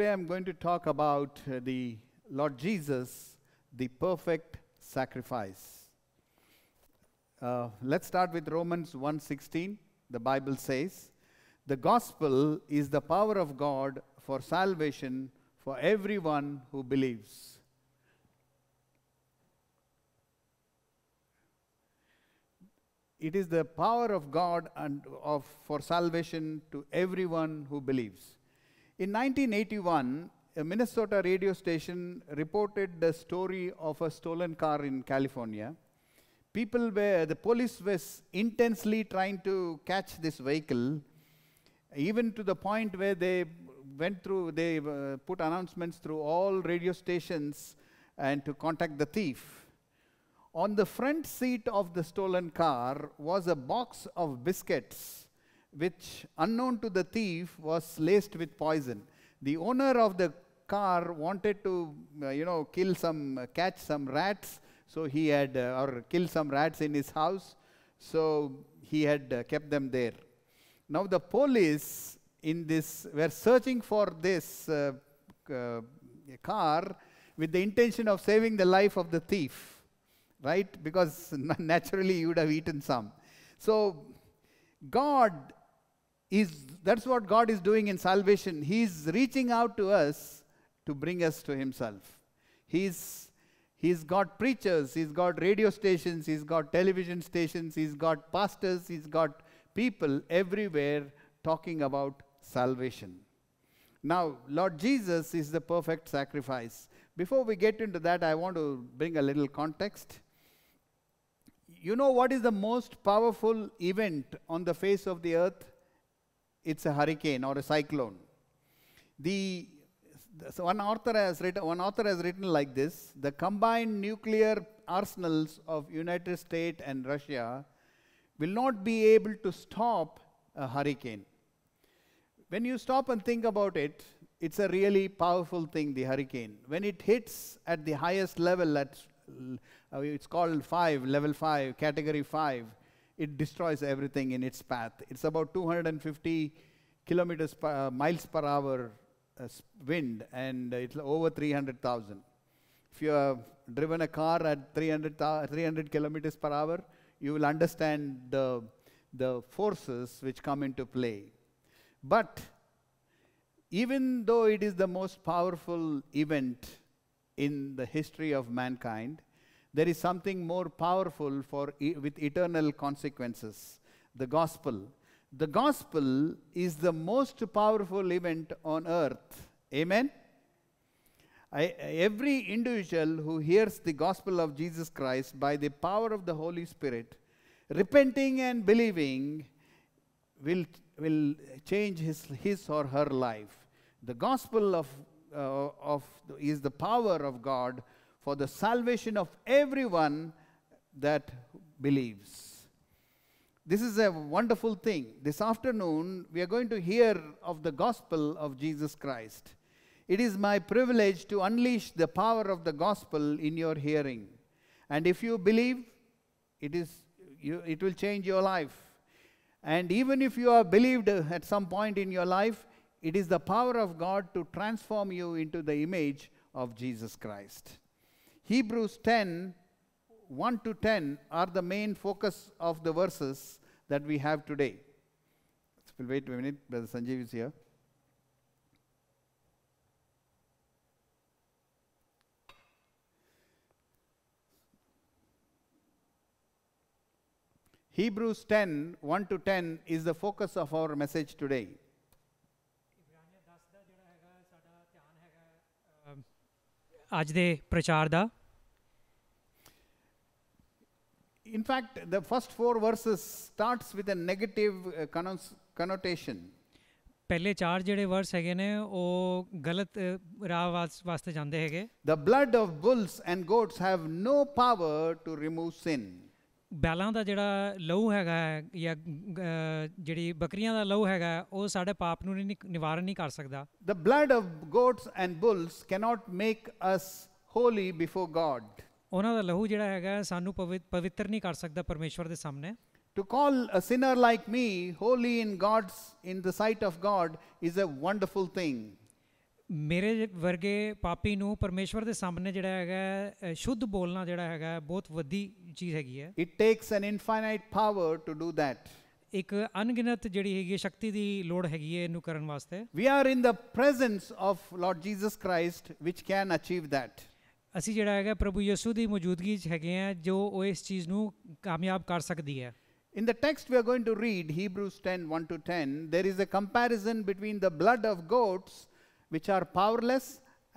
Today I'm going to talk about uh, the Lord Jesus, the perfect sacrifice. Uh, let's start with Romans 1:16. The Bible says, "The gospel is the power of God for salvation for everyone who believes." It is the power of God and of for salvation to everyone who believes. In 1981, a Minnesota radio station reported the story of a stolen car in California. People were, the police was intensely trying to catch this vehicle, even to the point where they went through, they uh, put announcements through all radio stations and to contact the thief. On the front seat of the stolen car was a box of biscuits which, unknown to the thief, was laced with poison. The owner of the car wanted to, uh, you know, kill some, uh, catch some rats. So he had, uh, or kill some rats in his house. So he had uh, kept them there. Now the police in this were searching for this uh, uh, car with the intention of saving the life of the thief, right? Because naturally you would have eaten some. So God is that's what God is doing in salvation. He's reaching out to us to bring us to Himself. He's, he's got preachers, He's got radio stations, He's got television stations, He's got pastors, He's got people everywhere talking about salvation. Now, Lord Jesus is the perfect sacrifice. Before we get into that, I want to bring a little context. You know what is the most powerful event on the face of the earth? it's a hurricane or a cyclone. The, so one author has written, one author has written like this, the combined nuclear arsenals of United States and Russia will not be able to stop a hurricane. When you stop and think about it, it's a really powerful thing, the hurricane. When it hits at the highest level, at, uh, it's called 5, level 5, category 5, it destroys everything in its path. It's about 250 kilometers per, uh, miles per hour uh, wind, and it's over 300,000. If you have driven a car at 300, 300 kilometers per hour, you will understand the, the forces which come into play. But even though it is the most powerful event in the history of mankind, there is something more powerful for e- with eternal consequences the gospel the gospel is the most powerful event on earth amen I, every individual who hears the gospel of jesus christ by the power of the holy spirit repenting and believing will will change his his or her life the gospel of uh, of is the power of god for the salvation of everyone that believes. This is a wonderful thing. This afternoon, we are going to hear of the gospel of Jesus Christ. It is my privilege to unleash the power of the gospel in your hearing. And if you believe, it, is, you, it will change your life. And even if you are believed at some point in your life, it is the power of God to transform you into the image of Jesus Christ. Hebrews 10 1 to 10 are the main focus of the verses that we have today. We'll wait a minute, Brother Sanjeev is here. Hebrews 10 1 to 10 is the focus of our message today. ਅੱਜ ਦੇ ਪ੍ਰਚਾਰ ਦਾ in fact, the first four verses starts with a negative connotation. ਪਹਿਲੇ ਚਾਰ ਜਿਹੜੇ ਵਰਸ ਹੈਗੇ ਨੇ ਉਹ ਗਲਤ ਰਾਹ ਵਾਸਤੇ ਜਾਂਦੇ ਹੈਗੇ the blood of bulls and goats have no power to remove sin ਬੈਲਾਂ ਦਾ ਜਿਹੜਾ ਲਹੂ ਹੈਗਾ ਜਾਂ ਜਿਹੜੀ ਬੱਕਰੀਆਂ ਦਾ ਲਹੂ ਹੈਗਾ ਉਹ ਸਾਡੇ ਪਾਪ ਨੂੰ ਨਿਵਾਰਨ ਨਹੀਂ ਕਰ ਸਕਦਾ the blood of goats and bulls cannot make us holy before God ਉਹਨਾਂ ਦਾ ਲਹੂ ਜਿਹੜਾ ਹੈਗਾ ਸਾਨੂੰ ਪਵਿੱਤਰ ਨਹੀਂ ਕਰ ਸਕਦਾ ਪਰਮੇਸ਼ਵਰ ਦੇ ਸਾਹਮਣੇ To call a sinner like me holy in God's in the sight of God is a wonderful thing. ਮੇਰੇ ਵਰਗੇ ਪਾਪੀ ਨੂੰ ਪਰਮੇਸ਼ਵਰ ਦੇ ਸਾਹਮਣੇ ਜਿਹੜਾ ਹੈਗਾ ਸ਼ੁੱਧ ਬੋਲਣਾ ਜਿਹੜਾ ਹੈਗਾ ਬਹੁਤ ਵੱਡੀ ਚੀਜ਼ ਹੈਗੀ ਹੈ it takes an infinite power to do that ਇੱਕ ਅਨਗਿਣਤ ਜਿਹੜੀ ਹੈਗੀ ਸ਼ਕਤੀ ਦੀ ਲੋੜ ਹੈਗੀ ਹੈ ਇਹਨੂੰ ਕਰਨ ਵਾਸਤੇ we are in the presence of Lord Jesus Christ which can achieve that ਅਸੀਂ ਜਿਹੜਾ ਹੈਗਾ ਪ੍ਰਭੂ ਯਿਸੂ ਦੀ ਮੌਜੂਦਗੀ 'ਚ ਹੈਗੇ ਆ ਜੋ ਉਹ ਇਸ ਚੀਜ਼ ਨੂੰ ਕਾਮਯਾਬ ਕਰ ਸਕਦੀ ਹੈ In the text we are going to read Hebrews 10 1 to 10 there is a comparison between the blood of goats which are powerless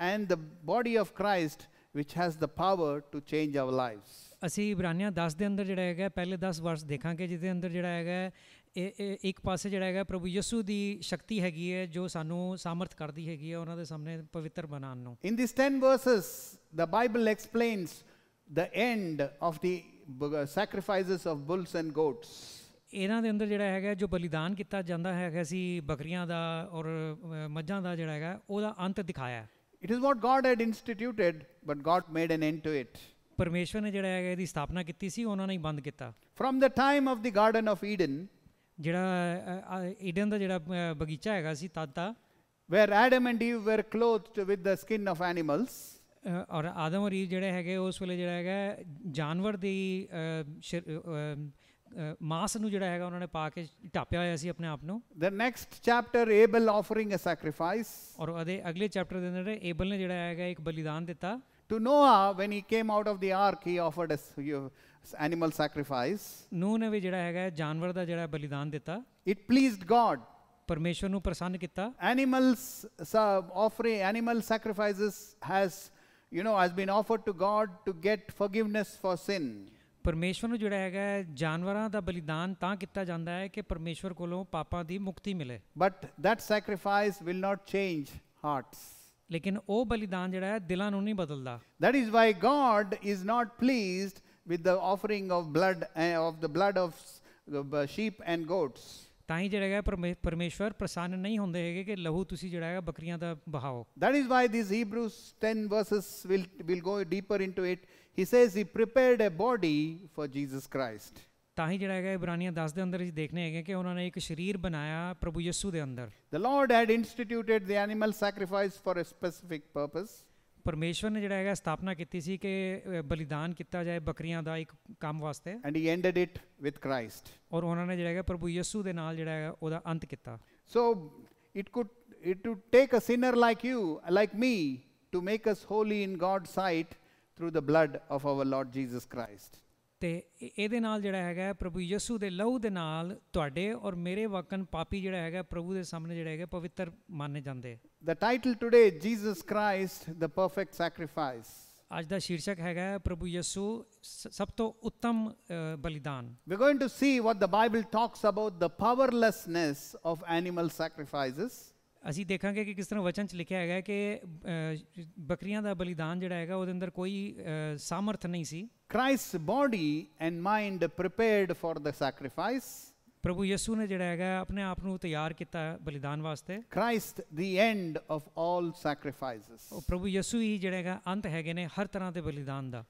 and the body of Christ which has the power to change our lives ਅਸੀਂ ਇਬਰਾਨੀਆਂ 10 ਦੇ ਅੰਦਰ ਜਿਹੜਾ ਹੈਗਾ ਪਹਿਲੇ 10 ਵਰਸ ਦੇਖਾਂਗੇ ਜਿਹਦੇ ਅੰਦਰ ਜਿਹੜਾ ਹੈਗਾ ਇੱਕ ਪਾਸੇ ਜਿਹੜਾ ਹੈਗਾ ਪ੍ਰਭੂ ਯਿਸੂ ਦੀ ਸ਼ਕਤੀ ਹੈਗੀ ਹੈ ਜੋ ਸਾਨੂੰ ਸਮਰਥ ਕਰਦੀ ਹੈਗੀ ਹੈ ਉਹਨਾਂ ਦੇ ਸਾਹਮਣੇ ਪਵਿੱਤਰ ਬਣਾਉਣ ਨੂੰ in this 10 verses the Bible explains the end of the sacrifices of bulls and goats ਇਹਨਾਂ ਦੇ ਅੰਦਰ ਜਿਹੜਾ ਹੈਗਾ ਜੋ ਬਲੀਦਾਨ ਕੀਤਾ ਜਾਂਦਾ ਹੈਗਾ ਸੀ ਬੱਕਰੀਆਂ ਦਾ ਔਰ ਮੱਝਾਂ ਦਾ ਜਿਹੜਾ ਹੈਗਾ ਉਹਦਾ ਅੰਤ ਦਿਖਾਇਆ it is what God had instituted but God made an end to it ਪਰਮੇਸ਼ਵਰ ਨੇ ਜਿਹੜਾ ਹੈਗਾ ਇਹਦੀ ਸਥਾਪਨਾ ਕੀਤੀ ਸੀ ਉਹਨਾਂ ਨੇ ਹੀ ਬੰਦ ਕੀਤਾ from the time of the garden of Eden ਜਿਹੜਾ ਈਡਨ ਦਾ ਜਿਹੜਾ ਬਗੀਚਾ ਹੈਗਾ ਸੀ ਤਦ ਦਾ where Adam and Eve were clothed with the skin of animals ਔਰ ਆਦਮ ਔਰ ਈਵ ਜਿਹੜੇ ਹੈਗੇ ਉਸ ਵੇਲੇ ਜਿਹੜਾ ਹੈਗਾ ਜਾਨਵਰ ਦੀ ਮਾਸ ਨੂੰ ਜਿਹੜਾ ਹੈਗਾ ਉਹਨਾਂ ਨੇ ਪਾ ਕੇ ਢਾਪਿਆ ਹੋਇਆ ਸੀ ਆਪਣੇ ਆਪ ਨੂੰ the next chapter Abel offering a sacrifice ਔਰ ਅਦੇ ਅਗਲੇ ਚੈਪਟਰ ਦੇ ਅੰਦਰ ਏਬਲ ਨੇ ਜਿਹੜਾ ਹੈਗਾ ਇੱਕ ਬਲੀਦਾਨ ਦਿੱਤਾ To Noah, when he came out of the ark, he offered a animal sacrifice. ਨੂਹ ਨੇ ਵੀ ਜਿਹੜਾ ਹੈਗਾ ਜਾਨਵਰ ਦਾ ਜਿਹੜਾ ਬਲੀਦਾਨ ਦਿੱਤਾ It pleased God. ਪਰਮੇਸ਼ਵਰ ਨੂੰ ਪ੍ਰਸੰਨ ਕੀਤਾ Animals uh, offering animal sacrifices has you know has been offered to God to get forgiveness for sin. ਨੂੰ ਜਿਹੜਾ ਹੈਗਾ ਜਾਨਵਰਾਂ ਦਾ ਬਲੀਦਾਨ ਤਾਂ ਕੀਤਾ ਜਾਂਦਾ ਹੈ ਕਿ ਪਰਮੇਸ਼ਵਰ ਕੋਲੋਂ ਪਾਪਾਂ ਦੀ ਮੁਕਤੀ ਮਿਲੇ But that sacrifice will not change hearts. लेकिन वो बलिदान जड़ा है दिलों नहीं बदलता that is why God is not pleased with the offering of blood of the blood of sheep and goats ताई जड़ा है परमेश्वर प्रसन्न नहीं होंगे हैगे कि लहू तुसी जड़ा है बकरियां बहाओ that is why this Hebrews 10 verses will will go deeper into it he says he prepared a body for Jesus Christ ਤਾਂ ਹੀ ਜਿਹੜਾ ਹੈਗਾ ਇਬਰਾਨੀਆਂ 10 ਦੇ ਅੰਦਰ ਅਸੀਂ ਦੇਖਨੇ ਹੈਗੇ ਕਿ ਉਹਨਾਂ ਨੇ ਇੱਕ ਸਰੀਰ ਬਣਾਇਆ ਪ੍ਰਭੂ ਯਿਸੂ ਦੇ ਅੰਦਰ the Lord had instituted the animal sacrifice for a specific purpose ਪਰਮੇਸ਼ਵਰ ਨੇ ਜਿਹੜਾ ਹੈਗਾ ਸਥਾਪਨਾ ਕੀਤੀ ਸੀ ਕਿ ਬਲੀਦਾਨ ਕੀਤਾ ਜਾਏ ਬੱਕਰੀਆਂ ਦਾ ਇੱਕ ਕੰਮ ਵਾਸਤੇ and he ended it with Christ ਔਰ ਉਹਨਾਂ ਨੇ ਜਿਹੜਾ ਹੈਗਾ ਪ੍ਰਭੂ ਯਿਸੂ ਦੇ ਨਾਲ ਜਿਹੜਾ ਹੈਗਾ ਉਹਦਾ ਅੰਤ ਕੀਤਾ so it could it to take a sinner like you like me to make us holy in God sight through the blood of our Lord Jesus Christ तो ये जोड़ा है प्रभु यसू के लहू के नाले और मेरे वाकन पापी जोड़ा है प्रभु के सामने जोड़ा है पवित्र माने जाते the title today Jesus Christ the perfect sacrifice अज का शीर्षक हैगा प्रभु यसु सब तो उत्तम बलिदान we going to see what the Bible talks about the powerlessness of animal sacrifice ਅਸੀਂ ਦੇਖਾਂਗੇ ਕਿ ਕਿਸ ਤਰ੍ਹਾਂ ਵਚਨ ਚ ਲਿਖਿਆ ਹੈਗਾ ਕਿ ਬੱਕਰੀਆਂ ਦਾ ਬਲੀਦਾਨ ਜਿਹੜਾ ਹੈਗਾ ਉਹਦੇ ਅੰਦਰ ਕੋਈ ਸਮਰਥ ਨਹੀਂ ਸੀ Christ's body and mind prepared for the sacrifice ਪ੍ਰਭੂ ਯਿਸੂ ਨੇ ਜਿਹੜਾ ਹੈਗਾ ਆਪਣੇ ਆਪ ਨੂੰ ਤਿਆਰ ਕੀਤਾ ਬਲੀਦਾਨ ਵਾਸਤੇ Christ the end of all sacrifices ਉਹ ਪ੍ਰਭੂ ਯਿਸੂ ਹੀ ਜਿਹੜਾ ਹੈਗਾ ਅੰਤ ਹੈਗੇ ਨੇ ਹਰ ਤਰ੍ਹਾਂ ਦੇ ਬਲੀਦਾਨ ਦਾ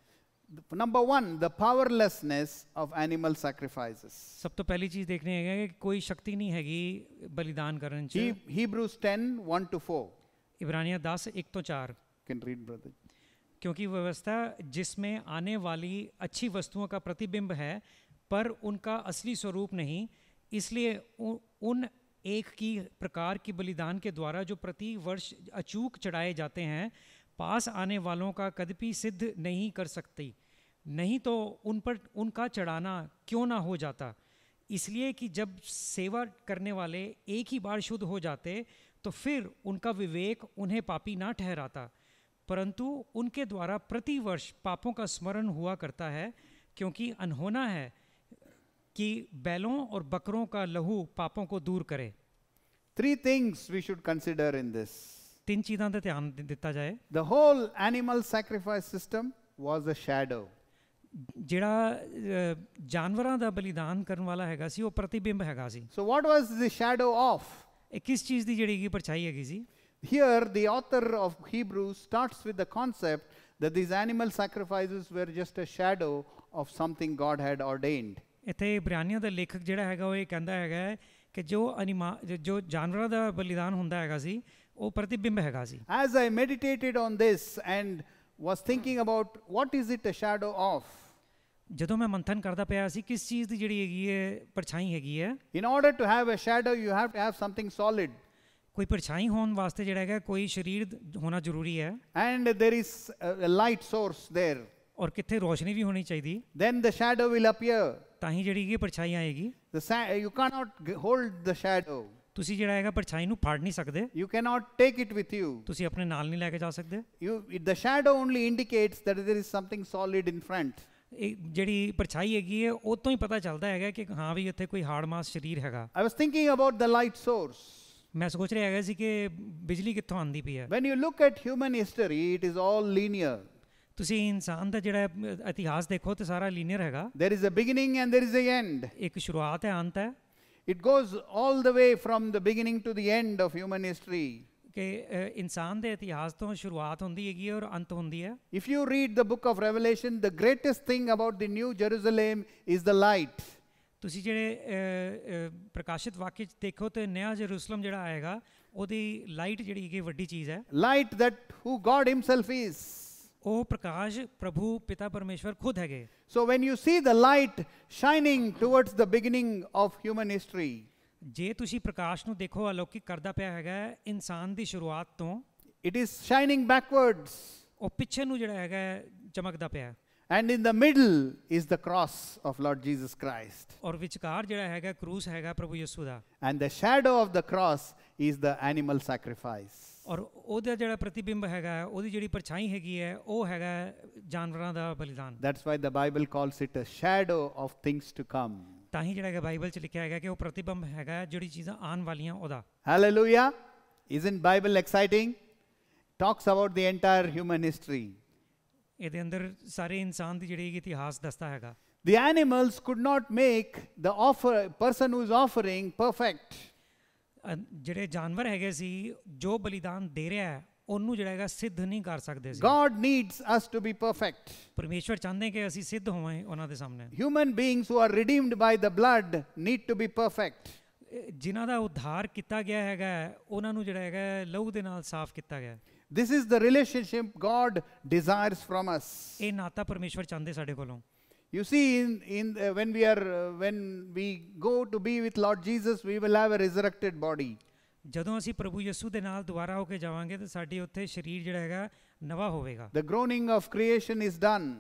number one the powerlessness of animal sacrifices सब तो पहली चीज देखने है कि कोई शक्ति नहीं हैगी बलिदान करने की हिब्रूज 10 1 टू 4 इब्रानिया 10 1 तो 4 कैन रीड ब्रदर क्योंकि व्यवस्था जिसमें आने वाली अच्छी वस्तुओं का प्रतिबिंब है पर उनका असली स्वरूप नहीं इसलिए उ, उन एक की प्रकार की बलिदान के द्वारा जो प्रति वर्ष अचूक चढ़ाए जाते हैं पास आने वालों का कदपि सिद्ध नहीं कर सकती नहीं तो उन पर उनका चढ़ाना क्यों ना हो जाता इसलिए कि जब सेवा करने वाले एक ही बार शुद्ध हो जाते तो फिर उनका विवेक उन्हें पापी ना ठहराता परंतु उनके द्वारा प्रतिवर्ष पापों का स्मरण हुआ करता है क्योंकि अनहोना है कि बैलों और बकरों का लहू पापों को दूर करे three things we should consider in this तीन चीज़ों का ध्यान दिता जाए the whole animal sacrifice system was a shadow ਜਿਹੜਾ ਜਾਨਵਰਾਂ ਦਾ ਬਲੀਦਾਨ ਕਰਨ ਵਾਲਾ ਹੈਗਾ ਸੀ ਉਹ ਪ੍ਰਤੀਬਿੰਬ ਹੈਗਾ ਸੀ ਸੋ ਵਾਟ ਵਾਸ ਦ ਸ਼ੈਡੋ ਆਫ ਇਹ ਕਿਸ ਚੀਜ਼ ਦੀ ਜਿਹੜੀ ਪਰਛਾਈ ਹੈਗੀ ਸੀ here the author of hebrews starts with the concept that these animal sacrifices were just a shadow of something god had ordained ਇੱਥੇ ਇਬਰਾਨੀਆਂ ਦਾ ਲੇਖਕ ਜਿਹੜਾ ਹੈਗਾ ਉਹ ਇਹ ਕਹਿੰਦਾ ਹੈਗਾ ਕਿ ਜੋ ਅਨਿਮਾ ਜੋ ਜਾਨਵਰਾਂ ਦਾ ਬਲੀਦਾਨ ਹੁੰਦਾ ਹੈਗਾ ਸੀ ਉਹ ਪ੍ਰਤੀਬਿੰਬ ਹੈਗਾ ਸੀ as I meditated on this and was thinking about what is it a shadow of ਜਦੋਂ ਮੈਂ ਮੰਥਨ ਕਰਦਾ ਪਿਆ ਸੀ ਕਿਸ ਚੀਜ਼ ਦੀ ਜਿਹੜੀ ਹੈਗੀ ਹੈ ਪਰਛਾਈ ਹੈਗੀ ਹੈ in order to have a shadow you have to have something solid ਕੋਈ ਪਰਛਾਈ ਹੋਣ ਵਾਸਤੇ ਜਿਹੜਾ ਹੈਗਾ ਕੋਈ ਸਰੀਰ ਹੋਣਾ ਜ਼ਰੂਰੀ ਹੈ and there is a light source there ਔਰ ਕਿੱਥੇ ਰੋਸ਼ਨੀ ਵੀ ਹੋਣੀ ਚਾਹੀਦੀ then the shadow will appear ਤਾਂ ਹੀ ਜਿਹੜੀ ਇਹ ਪਰਛਾਈ ਆਏਗੀ the you can not hold the shadow ਤੁਸੀਂ ਜਿਹੜਾ ਹੈਗਾ ਪਰਛਾਈ ਨੂੰ ਫਾੜ ਨਹੀਂ ਸਕਦੇ you can not take it with you ਤੁਸੀਂ ਆਪਣੇ ਨਾਲ ਨਹੀਂ ਲੈ ਕੇ ਜਾ ਸਕਦੇ you the shadow only indicates that there is something solid in front ਜਿਹੜੀ ਪਰਛਾਈ ਹੈਗੀ ਹੈ ਉਤੋਂ ਹੀ ਪਤਾ ਚੱਲਦਾ ਹੈਗਾ ਕਿ ਹਾਂ ਵੀ ਉੱਥੇ ਕੋਈ ਹਾਰਡ ਮਾਸ ਸਰੀਰ ਹੈਗਾ I was thinking about the light source ਮੈਂ ਸੋਚ ਰਿਹਾ ਹੈਗਾ ਸੀ ਕਿ ਬਿਜਲੀ ਕਿੱਥੋਂ ਆਉਂਦੀ ਪਈ ਹੈ when you look at human history it is all linear ਤੁਸੀਂ ਇਨਸਾਨ ਦਾ ਜਿਹੜਾ ਇਤਿਹਾਸ ਦੇਖੋ ਤੇ ਸਾਰਾ ਲੀਨੀਅਰ ਹੈਗਾ there is a beginning and there is a end ਇੱਕ ਸ਼ੁਰੂਆਤ ਹੈ ਅੰਤ ਹੈ it goes all the way from the beginning to the end of human history ਕਿ ਇਨਸਾਨ ਦੇ ਇਤਿਹਾਸ ਤੋਂ ਸ਼ੁਰੂਆਤ ਹੁੰਦੀ ਹੈਗੀ ਔਰ ਅੰਤ ਹੁੰਦੀ ਹੈ if you read the book of Revelation the greatest thing about the new Jerusalem is the light ਤੁਸੀਂ ਜਿਹੜੇ ਪ੍ਰਕਾਸ਼ਿਤ ਵਾਕਿਆ ਚ ਦੇਖੋ ਤੇ ਨਿਆ ਜੈਰੂਸਲਮ ਜਿਹੜਾ ਆਏਗਾ ਉਹਦੀ ਲਾਈਟ ਜਿਹੜੀ ਹੈਗੀ ਵੱਡੀ ਚੀਜ਼ ਹੈ light that who God himself is ਉਹ ਪ੍ਰਕਾਸ਼ ਪ੍ਰਭੂ ਪਿਤਾ ਪਰਮੇਸ਼ਵਰ ਖੁਦ ਹੈਗੇ so when you see the light shining towards the beginning of human history ਜੇ ਤੁਸੀਂ ਪ੍ਰਕਾਸ਼ ਨੂੰ ਦੇਖੋ ਅਲੌਕਿਕ ਕਰਦਾ ਪਿਆ ਹੈਗਾ ਇਨਸਾਨ ਦੀ ਸ਼ੁਰੂਆਤ ਤੋਂ ਇਟ ਇਜ਼ ਸ਼ਾਈਨਿੰਗ ਬੈਕਵਰਡਸ ਉਹ ਪਿੱਛੇ ਨੂੰ ਜਿਹੜਾ ਹੈਗਾ ਚਮਕਦਾ ਪਿਆ and in the middle is the cross of lord jesus christ aur vichkar jehda hai ga kruz hai ga prabhu yesu da and the shadow of the cross is the animal sacrifice aur oda jehda pratibimb hai ga odi jehdi parchhai hegi hai oh hai ga janwaran da balidan that's why the bible calls it a shadow of things to come ਤਾਂ ਹੀ ਜਿਹੜਾ ਹੈਗਾ Bible 'ਚ ਲਿਖਿਆ ਹੈਗਾ ਕਿ ਉਹ ਪ੍ਰਤੀਬਿੰਬ ਹੈਗਾ ਜਿਹੜੀ ਚੀਜ਼ਾਂ ਆਉਣ ਵਾਲੀਆਂ ਉਹਦਾ hallelujah isn't Bible exciting talks about the entire human history ਇਹਦੇ ਅੰਦਰ ਸਾਰੇ ਇਨਸਾਨ ਦੀ ਜਿਹੜੀ ਇਤਿਹਾਸ ਦੱਸਦਾ ਹੈਗਾ The animals could not make the offer person who is offering perfect. ਜਿਹੜੇ ਜਾਨਵਰ ਹੈਗੇ ਸੀ ਜੋ ਬਲੀਦਾਨ ਦੇ ਰਿਹਾ ਹੈ ਉਹਨੂੰ ਜਿਹੜਾ ਹੈਗਾ ਸਿੱਧ ਨਹੀਂ ਕਰ ਸਕਦੇ ਸੀ God needs us to be perfect ਪਰਮੇਸ਼ਵਰ ਚਾਹੁੰਦੇ ਕਿ ਅਸੀਂ ਸਿੱਧ ਹੋਵਾਂ ਉਹਨਾਂ ਦੇ ਸਾਹਮਣੇ human beings who are redeemed by the blood need to be perfect ਜਿਨ੍ਹਾਂ ਦਾ ਉਧਾਰ ਕੀਤਾ ਗਿਆ ਹੈਗਾ ਉਹਨਾਂ ਨੂੰ ਜਿਹੜਾ ਹੈਗਾ ਲਹੂ ਦੇ ਨਾਲ ਸਾਫ਼ ਕੀਤਾ ਗਿਆ this is the relationship God desires from us ਇਹ ਨਾਤਾ ਪਰਮੇਸ਼ਵਰ ਚਾਹੁੰਦੇ ਸਾਡੇ ਕੋਲੋਂ You see, in, in uh, when we are uh, when we go to be with Lord Jesus, we will have a resurrected body. ਜਦੋਂ ਅਸੀਂ ਪ੍ਰਭੂ ਯਿਸੂ ਦੇ ਨਾਲ ਦੁਬਾਰਾ ਹੋ ਕੇ ਜਾਵਾਂਗੇ ਤਾਂ ਸਾਡੀ ਉੱਥੇ ਸਰੀਰ ਜਿਹੜਾ ਹੈਗਾ ਨਵਾਂ ਹੋਵੇਗਾ the groaning of creation is done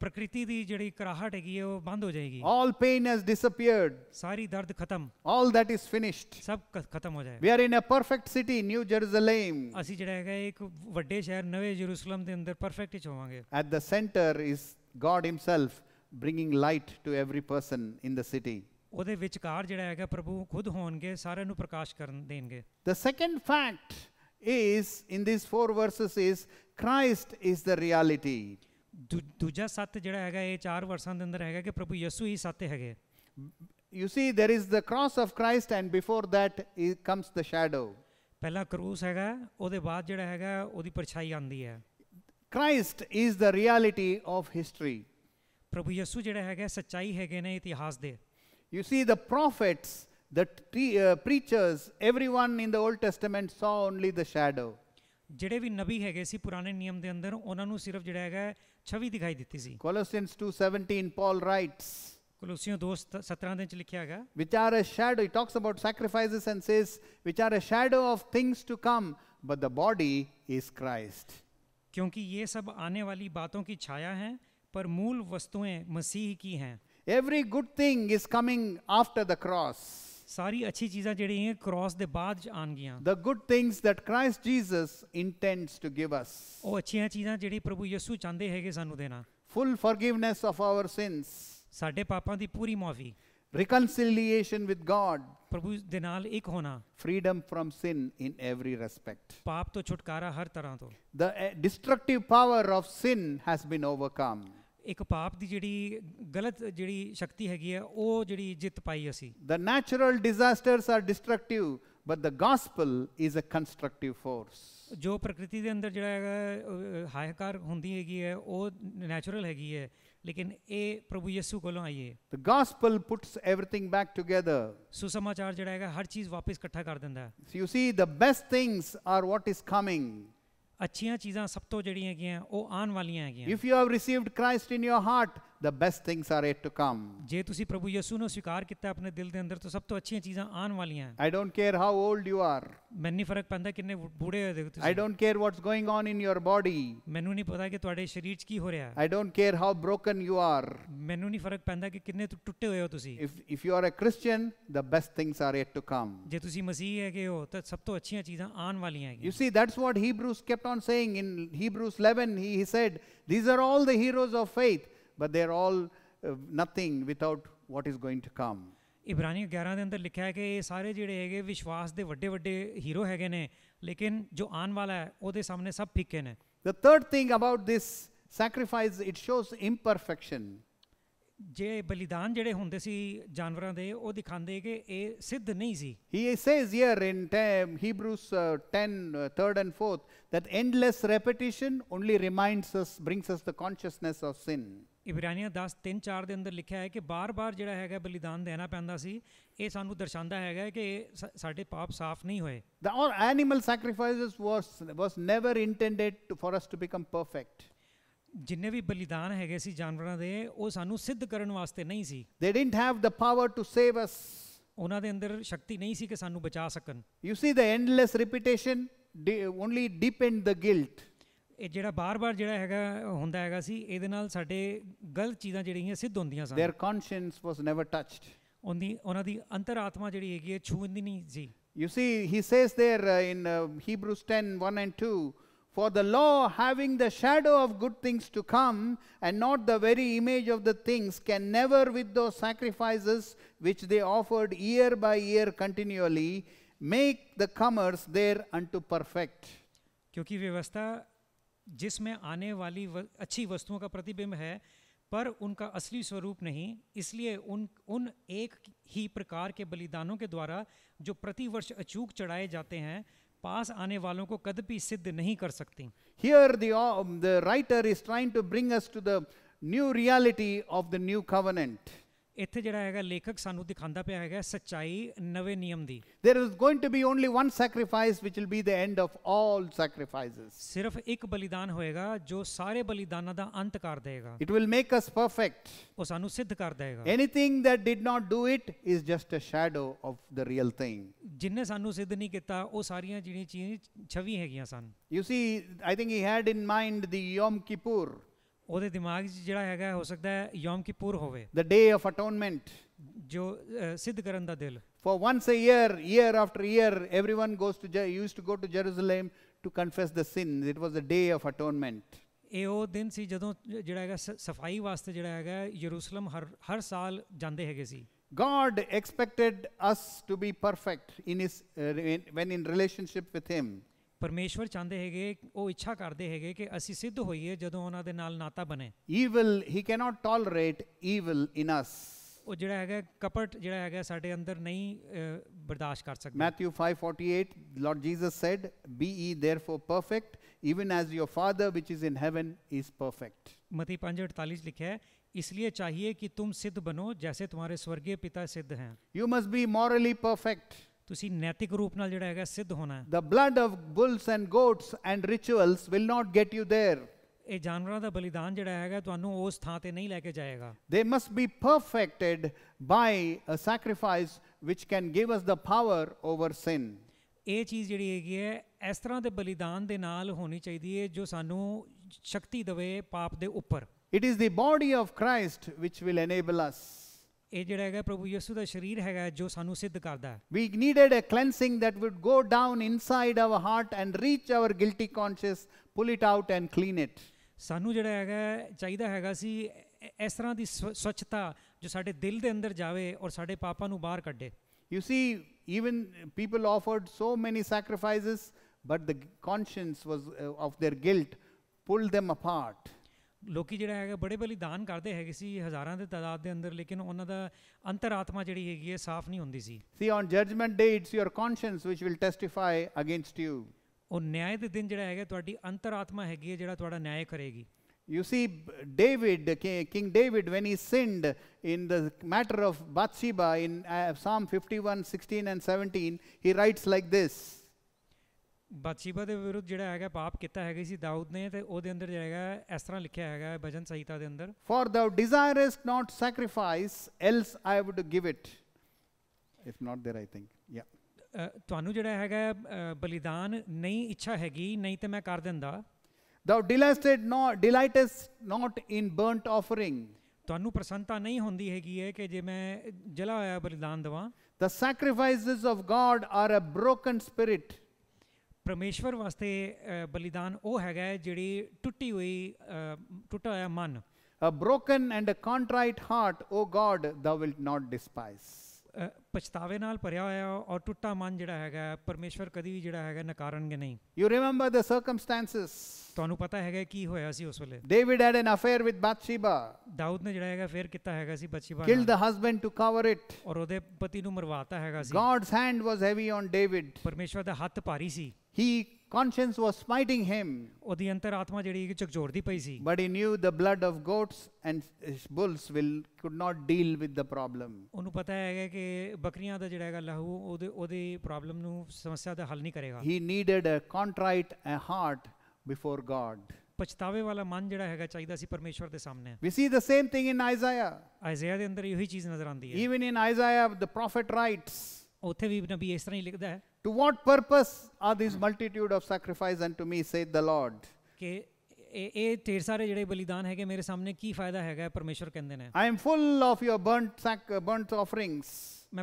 ਪ੍ਰਕਿਰਤੀ ਦੀ ਜਿਹੜੀ ਕਰਾਹਟ ਹੈਗੀ ਹੈ ਉਹ ਬੰਦ ਹੋ ਜਾਏਗੀ ਆਲ ਪੇਨ ਹੈਸ ਡਿਸਅਪੀਅਰਡ ਸਾਰੀ ਦਰਦ ਖਤਮ ਆਲ ਥੈਟ ਇਜ਼ ਫਿਨਿਸ਼ਡ ਸਭ ਖਤਮ ਹੋ ਜਾਏਗਾ we are in a perfect city new Jerusalem ਅਸੀਂ ਜਿਹੜਾ ਹੈਗਾ ਇੱਕ ਵੱਡੇ ਸ਼ਹਿਰ ਨਵੇਂ ਜਰੂਸਲਮ ਦੇ ਅੰਦਰ ਪਰਫੈਕਟ ਚ ਹੋਵਾਂਗੇ at the centre is God himself bringing light to every person in the city ਉਹਦੇ ਵਿਚਕਾਰ ਜਿਹੜਾ ਹੈਗਾ ਪ੍ਰਭੂ ਖੁਦ ਹੋਣਗੇ ਸਾਰਿਆਂ ਨੂੰ ਪ੍ਰਕਾਸ਼ ਕਰਨ ਦੇਣਗੇ the second fact is in these 4 verses is Christ is the reality ਦੂਜਾ ਸੱਤ ਜਿਹੜਾ ਹੈਗਾ ਇਹ ਚਾਰ ਵਰਸਾਂ ਦੇ ਅੰਦਰ ਹੈਗਾ ਕਿ ਪ੍ਰਭੂ ਯਿਸੂ ਹੀ ਸੱਤ ਹੈਗੇ you see there is the cross of christ and before that it comes the shadow ਪਹਿਲਾ ਕਰੂਸ ਹੈਗਾ ਉਹਦੇ ਬਾਅਦ ਜਿਹੜਾ ਹੈਗਾ ਉਹਦੀ ਪਰਛਾਈ ਆਂਦੀ ਹੈ christ is the reality of history ਪ੍ਰਭੂ ਯਿਸੂ ਜਿਹੜਾ ਹੈਗਾ ਸੱਚਾਈ ਹੈਗੇ ਨੇ ਇਤਿਹਾਸ ਦੇ You see, the prophets, the uh, preachers, everyone in the Old Testament saw only the shadow. ਜਿਹੜੇ ਵੀ ਨਬੀ ਹੈਗੇ ਸੀ ਪੁਰਾਣੇ ਨਿਯਮ ਦੇ ਅੰਦਰ ਉਹਨਾਂ ਨੂੰ ਸਿਰਫ ਜਿਹੜਾ ਹੈਗਾ ਛਵੀ ਦਿਖਾਈ ਦਿੱਤੀ ਸੀ ਕੋਲੋਸੀਅਨਸ 2:17 ਪੌਲ ਰਾਈਟਸ ਕੋਲੋਸੀਓ 2:17 ਦੇ ਵਿੱਚ ਲਿਖਿਆ ਹੈਗਾ which are a shadow he talks about sacrifices and says which are a shadow of things to come but the body is Christ क्योंकि ये सब आने वाली बातों की छाया हैं पर मूल वस्तुएं मसीह की हैं every good thing is coming after the cross ਸਾਰੀ ਅੱਛੀ ਚੀਜ਼ਾਂ ਜਿਹੜੀਆਂ ਕ੍ਰਾਸ ਦੇ ਬਾਅਦ ਆਣਗੀਆਂ the good things that Christ Jesus intends to give us ਉਹ ਅੱਛੀਆਂ ਚੀਜ਼ਾਂ ਜਿਹੜੀ ਪ੍ਰਭੂ ਯਿਸੂ ਚਾਹੁੰਦੇ ਹੈਗੇ ਸਾਨੂੰ ਦੇਣਾ full forgiveness of our sins ਸਾਡੇ ਪਾਪਾਂ ਦੀ ਪੂਰੀ ਮਾਫੀ reconciliation with God ਪ੍ਰਭੂ ਦੇ ਨਾਲ ਇੱਕ ਹੋਣਾ freedom from sin in every respect ਪਾਪ ਤੋਂ ਛੁਟਕਾਰਾ ਹਰ ਤਰ੍ਹਾਂ ਤੋਂ the eh, destructive power of sin has been overcome ਇੱਕ ਪਾਪ ਦੀ ਜਿਹੜੀ ਗਲਤ ਜਿਹੜੀ ਸ਼ਕਤੀ ਹੈਗੀ ਹੈ ਉਹ ਜਿਹੜੀ ਜਿੱਤ ਪਾਈ ਅਸੀਂ the natural disasters are destructive but the gospel is a constructive force ਜੋ ਪ੍ਰਕਿਰਤੀ ਦੇ ਅੰਦਰ ਜਿਹੜਾ ਹੈਗਾ ਹਾਇਕਾਰ ਹੁੰਦੀ ਹੈਗੀ ਹੈ ਉਹ ਨੈਚੁਰਲ ਹੈਗੀ ਹੈ ਲੇਕਿਨ ਇਹ ਪ੍ਰਭੂ ਯਿਸੂ ਕੋਲੋਂ ਆਈ ਹੈ the gospel puts everything back together ਸੁਸਮਾਚਾਰ ਜਿਹੜਾ ਹੈਗਾ ਹਰ ਚੀਜ਼ ਵਾਪਸ ਇਕੱਠਾ ਕਰ ਦਿੰਦਾ ਹੈ so you see the best things are what is coming अच्छी चीज़ा सब तो जड़ी है वो आने वाली है if you have received Christ in your heart the best things are yet to come i don't care how old you are ਮੈਨੂੰ ਨਹੀਂ ਫਰਕ ਪੈਂਦਾ ਕਿੰਨੇ ਬੁੜੇ ਹੋ ਤੁਸੀਂ i don't care what's going on in your body ਮੈਨੂੰ ਨਹੀਂ ਪਤਾ ਕਿ ਤੁਹਾਡੇ ਸਰੀਰ 'ਚ ਕੀ ਹੋ ਰਿਹਾ i don't care how broken you are ਮੈਨੂੰ ਨਹੀਂ ਫਰਕ ਪੈਂਦਾ ਕਿ ਕਿੰਨੇ ਟੁੱਟੇ ਹੋਏ ਹੋ ਤੁਸੀਂ if if you are a christian the best things are yet to come ਜੇ ਤੁਸੀਂ ਮਸੀਹ ਹੈਗੇ ਹੋ ਤਾਂ ਸਭ ਤੋਂ ਅੱਛੀਆਂ ਚੀਜ਼ਾਂ ਆਉਣ ਵਾਲੀਆਂ ਹੈਗੀਆਂ you see that's what hebrews kept on saying in hebrews 11 he, he said these are all the heroes of faith but they are all uh, nothing without what is going to come ਇਬਰਾਨੀ 11 ਦੇ ਅੰਦਰ ਲਿਖਿਆ ਹੈ ਕਿ ਇਹ ਸਾਰੇ ਜਿਹੜੇ ਹੈਗੇ ਵਿਸ਼ਵਾਸ ਦੇ ਵੱਡੇ ਵੱਡੇ ਹੀਰੋ ਹੈਗੇ ਨੇ ਲੇਕਿਨ ਜੋ ਆਉਣ ਵਾਲਾ ਹੈ ਉਹਦੇ ਸਾਹਮਣੇ ਸਭ ਫਿੱਕੇ ਨੇ the third thing about this sacrifice it shows imperfection ਜੇ ਬਲੀਦਾਨ ਜਿਹੜੇ ਹੁੰਦੇ ਸੀ ਜਾਨਵਰਾਂ ਦੇ ਉਹ ਦਿਖਾਉਂਦੇ ਕਿ ਇਹ ਸਿੱਧ ਨਹੀਂ ਸੀ he says here in hebrews uh, 10 uh, third and fourth that endless repetition only reminds us brings us the consciousness of sin ਇਬਰਾਨੀਆਂ 10 3 4 ਦੇ ਅੰਦਰ ਲਿਖਿਆ ਹੈ ਕਿ ਬਾਰ-ਬਾਰ ਜਿਹੜਾ ਹੈਗਾ ਬਲੀਦਾਨ ਦੇਣਾ ਪੈਂਦਾ ਸੀ ਇਹ ਸਾਨੂੰ ਦਰਸਾਉਂਦਾ ਹੈਗਾ ਕਿ ਸਾਡੇ ਪਾਪ ਸਾਫ਼ ਨਹੀਂ ਹੋਏ ਦਾ ਔਰ animal sacrifices was was never intended to for us to become perfect ਜਿੰਨੇ ਵੀ ਬਲੀਦਾਨ ਹੈਗੇ ਸੀ ਜਾਨਵਰਾਂ ਦੇ ਉਹ ਸਾਨੂੰ ਸਿੱਧ ਕਰਨ ਵਾਸਤੇ ਨਹੀਂ ਸੀ they didn't have the power to save us ਉਹਨਾਂ ਦੇ ਅੰਦਰ ਸ਼ਕਤੀ ਨਹੀਂ ਸੀ ਕਿ ਸਾਨੂੰ ਬਚਾ ਸਕਣ you see the endless repetition only deepened the guilt ਇਹ ਜਿਹੜਾ ਬਾਰ-ਬਾਰ ਜਿਹੜਾ ਹੈਗਾ ਹੁੰਦਾ ਹੈਗਾ ਸੀ ਇਹਦੇ ਨਾਲ ਸਾਡੇ ਗਲਤ ਚੀਜ਼ਾਂ ਜਿਹੜੀਆਂ ਸਿੱਧ ਹੁੰਦੀਆਂ ਸਨ their conscience was never touched ਉਹਦੀ ਉਹਨਾਂ ਦੀ ਅੰਤਰਾਤਮਾ ਜਿਹੜੀ ਹੈਗੀ ਹੈ ਛੂਹਦੀ ਨਹੀਂ ਸੀ you see he says there uh, in uh, hebrews 10 1 and 2 for the law having the shadow of good things to come and not the very image of the things can never with those sacrifices which they offered year by year continually make the comers there unto perfect ਕਿਉਂਕਿ ਵਿਵਸਥਾ जिसमें आने वाली व, अच्छी वस्तुओं का प्रतिबिंब है पर उनका असली स्वरूप नहीं इसलिए उन उन एक ही प्रकार के बलिदानों के द्वारा जो प्रतिवर्ष अचूक चढ़ाए जाते हैं पास आने वालों को कदपि सिद्ध नहीं कर सकती here the writer is trying to bring us to the new reality of the new covenant ਇੱਥੇ ਜਿਹੜਾ ਹੈਗਾ ਲੇਖਕ ਸਾਨੂੰ ਦਿਖਾਉਂਦਾ ਪਿਆ ਹੈਗਾ ਸੱਚਾਈ ਨਵੇਂ ਨਿਯਮ ਦੀ there is going to be only one sacrifice which will be the end of all sacrifices ਸਿਰਫ ਇੱਕ ਬਲੀਦਾਨ ਹੋਏਗਾ ਜੋ ਸਾਰੇ ਬਲੀਦਾਨਾਂ ਦਾ ਅੰਤ ਕਰ ਦੇਗਾ it will make us perfect ਉਹ ਸਾਨੂੰ ਸਿੱਧ ਕਰ ਦੇਗਾ anything that did not do it is just a shadow of the real thing ਜਿਨਨੇ ਸਾਨੂੰ ਸਿੱਧ ਨਹੀਂ ਕੀਤਾ ਉਹ ਸਾਰੀਆਂ ਜਿਹੜੀਆਂ ਚੀਜ਼ਾਂ ਛਵੀ ਹੈਗੀਆਂ ਸਨ you see i think he had in mind the yom kippur ਉਹਦੇ ਦਿਮਾਗ 'ਚ ਜਿਹੜਾ ਹੈਗਾ ਹੋ ਸਕਦਾ ਹੈ ਯੌਮ ਕਿਪੂਰ ਹੋਵੇ the day of atonement ਜੋ ਸਿੱਧ ਕਰਨ ਦਾ ਦਿਲ for once a year year after year everyone goes to used to go to jerusalem to confess the sins it was a day of atonement ਇਹ ਉਹ ਦਿਨ ਸੀ ਜਦੋਂ ਜਿਹੜਾ ਹੈਗਾ ਸਫਾਈ ਵਾਸਤੇ ਜਿਹੜਾ ਹੈਗਾ ਯਰੂਸ਼ਲਮ ਹਰ ਹਰ ਸਾਲ ਜਾਂਦੇ ਹੈਗੇ ਸੀ God expected us to be perfect in his uh, when in relationship with him ਪਰਮੇਸ਼ਵਰ ਚਾਹੁੰਦੇ ਹੈਗੇ ਉਹ ਇੱਛਾ ਕਰਦੇ ਹੈਗੇ ਕਿ ਅਸੀਂ ਸਿੱਧ ਹੋਈਏ ਜਦੋਂ ਉਹਨਾਂ ਦੇ ਨਾਲ ਨਾਤਾ ਬਣੇ evil he can't tolerate evil in us ਉਹ ਜਿਹੜਾ ਹੈਗਾ ਕਪਟ ਜਿਹੜਾ ਹੈਗਾ ਸਾਡੇ ਅੰਦਰ ਨਹੀਂ ਬਰਦਾਸ਼ਤ ਕਰ ਸਕਦਾ Matthew 5:48 Lord Jesus said be ye therefore perfect even as your father which is in heaven is perfect मती 5:48 लिखा है इसलिए चाहिए कि तुम सिद्ध बनो जैसे तुम्हारे स्वर्गीय पिता सिद्ध हैं you must be morally perfect ਤੁਸੀਂ ਨੈਤਿਕ ਰੂਪ ਨਾਲ ਜਿਹੜਾ ਹੈਗਾ ਸਿੱਧ ਹੋਣਾ ਹੈ the blood of bulls and goats and rituals will not get you there ਇਹ ਜਾਨਵਰਾਂ ਦਾ ਬਲੀਦਾਨ ਜਿਹੜਾ ਹੈਗਾ ਤੁਹਾਨੂੰ ਉਸ ਥਾਂ ਤੇ ਨਹੀਂ ਲੈ ਕੇ ਜਾਏਗਾ they must be perfected by a sacrifice which can give us the power over sin ਇਹ ਚੀਜ਼ ਜਿਹੜੀ ਹੈਗੀ ਹੈ ਇਸ ਤਰ੍ਹਾਂ ਦੇ ਬਲੀਦਾਨ ਦੇ ਨਾਲ ਹੋਣੀ ਚਾਹੀਦੀ ਹੈ ਜੋ ਸਾਨੂੰ ਸ਼ਕਤੀ ਦੇਵੇ ਪਾਪ ਦੇ ਉੱਪਰ it is the body of christ which will enable us ਇਹ ਜਿਹੜਾ ਹੈਗਾ ਪ੍ਰਭੂ ਯਿਸੂ ਦਾ ਸਰੀਰ ਹੈਗਾ ਜੋ ਸਾਨੂੰ ਸਿੱਧ ਕਰਦਾ ਹੈ we needed a cleansing that would go down inside our heart and reach our guilty conscience pull it out and clean it ਸਾਨੂੰ ਜਿਹੜਾ ਹੈਗਾ ਚਾਹੀਦਾ ਹੈਗਾ ਸੀ ਇਸ ਤਰ੍ਹਾਂ ਦੀ ਸਵੱਛਤਾ ਜੋ ਸਾਡੇ ਦਿਲ ਦੇ ਅੰਦਰ ਜਾਵੇ ਔਰ ਸਾਡੇ ਪਾਪਾਂ ਨੂੰ ਬਾਹਰ ਕੱਢੇ you see even people offered so many sacrifices but the conscience was uh, of their guilt pulled them apart ਲੋਕੀ ਜਿਹੜਾ ਹੈਗਾ ਬੜੇ ਬਲੀ ਦਾਨ ਕਰਦੇ ਹੈਗੇ ਸੀ ਹਜ਼ਾਰਾਂ ਦੇ ਤਾਦਾਦ ਦੇ ਅੰਦਰ ਲੇਕਿਨ ਉਹਨਾਂ ਦਾ ਅੰਤਰਾਤਮਾ ਜਿਹੜੀ ਹੈਗੀ ਹੈ ਸਾਫ਼ ਨਹੀਂ ਹੁੰਦੀ ਸੀ ਸੀ on judgement day it's your conscience which will testify against you ਉਹ ਨਿਆਂ ਦੇ ਦਿਨ ਜਿਹੜਾ ਹੈਗਾ ਤੁਹਾਡੀ ਅੰਤਰਾਤਮਾ ਹੈਗੀ ਹੈ ਜਿਹੜਾ ਤੁਹਾਡਾ ਨਿਆਂ ਕਰੇਗੀ You see, David, King David, when he sinned in the matter of Bathsheba in uh, Psalm 51, 16, and 17, he writes like this. ਬਾਤਸ਼ੀਬਾ ਦੇ ਵਿਰੁੱਧ ਜਿਹੜਾ ਹੈਗਾ ਪਾਪ ਕੀਤਾ ਹੈਗਾ ਸੀ ਦਾਊਦ ਨੇ ਤੇ ਉਹਦੇ ਅੰਦਰ ਜਿਹੜਾ ਹੈਗਾ ਇਸ ਤਰ੍ਹਾਂ ਲਿਖਿਆ ਹੈਗਾ ਭਜਨ ਸੰਹਿਤਾ ਦੇ ਅੰਦਰ for thou desirest not sacrifice else i would give it if not there i think yeah ਤੁਹਾਨੂੰ ਜਿਹੜਾ ਹੈਗਾ ਬਲੀਦਾਨ ਨਹੀਂ ਇੱਛਾ ਹੈਗੀ ਨਹੀਂ ਤੇ ਮੈਂ ਕਰ ਦਿੰਦਾ thou delightest not delightest not in burnt offering ਤੁਹਾਨੂੰ ਪ੍ਰਸੰਨਤਾ ਨਹੀਂ ਹੁੰਦੀ ਹੈਗੀ ਹੈ ਕਿ ਜੇ ਮੈਂ ਜਲਾ ਹੋਇਆ ਬਲੀਦਾਨ ਦਵਾਂ the sacrifices of god are a broken spirit ਪਰਮੇਸ਼ਵਰ ਵਾਸਤੇ ਬਲੀਦਾਨ ਉਹ ਹੈਗਾ ਜਿਹੜੀ ਟੁੱਟੀ ਹੋਈ ਟੁੱਟਾ ਹੋਇਆ ਮਨ a broken and a contrite heart o god thou wilt not despise ਪਛਤਾਵੇ ਨਾਲ ਭਰਿਆ ਹੋਇਆ ਔਰ ਟੁੱਟਾ ਮਨ ਜਿਹੜਾ ਹੈਗਾ ਪਰਮੇਸ਼ਵਰ ਕਦੀ ਵੀ ਜਿਹੜਾ ਹੈਗਾ ਨਕਾਰਨਗੇ ਨਹੀਂ ਯੂ ਰਿਮੈਂਬਰ ਦ ਸਰਕਮਸਟੈਂਸਸ ਤੁਹਾਨੂੰ ਪਤਾ ਹੈਗਾ ਕੀ ਹੋਇਆ ਸੀ ਉਸ ਵੇਲੇ David had an affair with Bathsheba ਦਾਊਦ ਨੇ ਜਿਹੜਾ ਹੈਗਾ ਫੇਰ ਕੀਤਾ ਹੈਗਾ ਸੀ Bathsheba kill the husband to cover it ਔਰ ਉਹਦੇ ਪਤੀ ਨੂੰ ਮਰਵਾਤਾ ਹੈਗਾ ਸੀ God's hand was heavy on David ਪਰਮੇਸ਼ਵਰ ਦਾ ਹੱਥ ਭਾਰੀ ਸੀ He conscience was smiting him. ਉਹਦੀ ਅੰਤਰਾਤਮਾ ਜਿਹੜੀ ਝਕਝੋਰਦੀ ਪਈ ਸੀ But he knew the blood of goats and bulls will could not deal with the problem. ਉਹਨੂੰ ਪਤਾ ਹੈਗਾ ਕਿ ਬੱਕਰੀਆਂ ਦਾ ਜਿਹੜਾ ਹੈਗਾ ਲਹੂ ਉਹਦੇ ਉਹਦੀ ਪ੍ਰੋਬਲਮ ਨੂੰ ਸਮੱਸਿਆ ਦਾ ਹੱਲ ਨਹੀਂ ਕਰੇਗਾ He needed a contrite a heart before God. ਪਛਤਾਵੇ ਵਾਲਾ ਮਨ ਜਿਹੜਾ ਹੈਗਾ ਚਾਹੀਦਾ ਸੀ ਪਰਮੇਸ਼ਵਰ ਦੇ ਸਾਹਮਣੇ We see the same thing in Isaiah. Isaiah ਦੇ ਅੰਦਰ ਇਹੀ ਚੀਜ਼ ਨਜ਼ਰ ਆਉਂਦੀ ਹੈ Even in Isaiah the prophet writes. ਉੱਥੇ ਵੀ ਨਬੀ ਇਸ ਤਰ੍ਹਾਂ ਹੀ ਲਿਖਦਾ ਹੈ to what purpose are these multitude of sacrifice unto me, saith the Lord? "I am full of your burnt sac uh, burnt offerings. I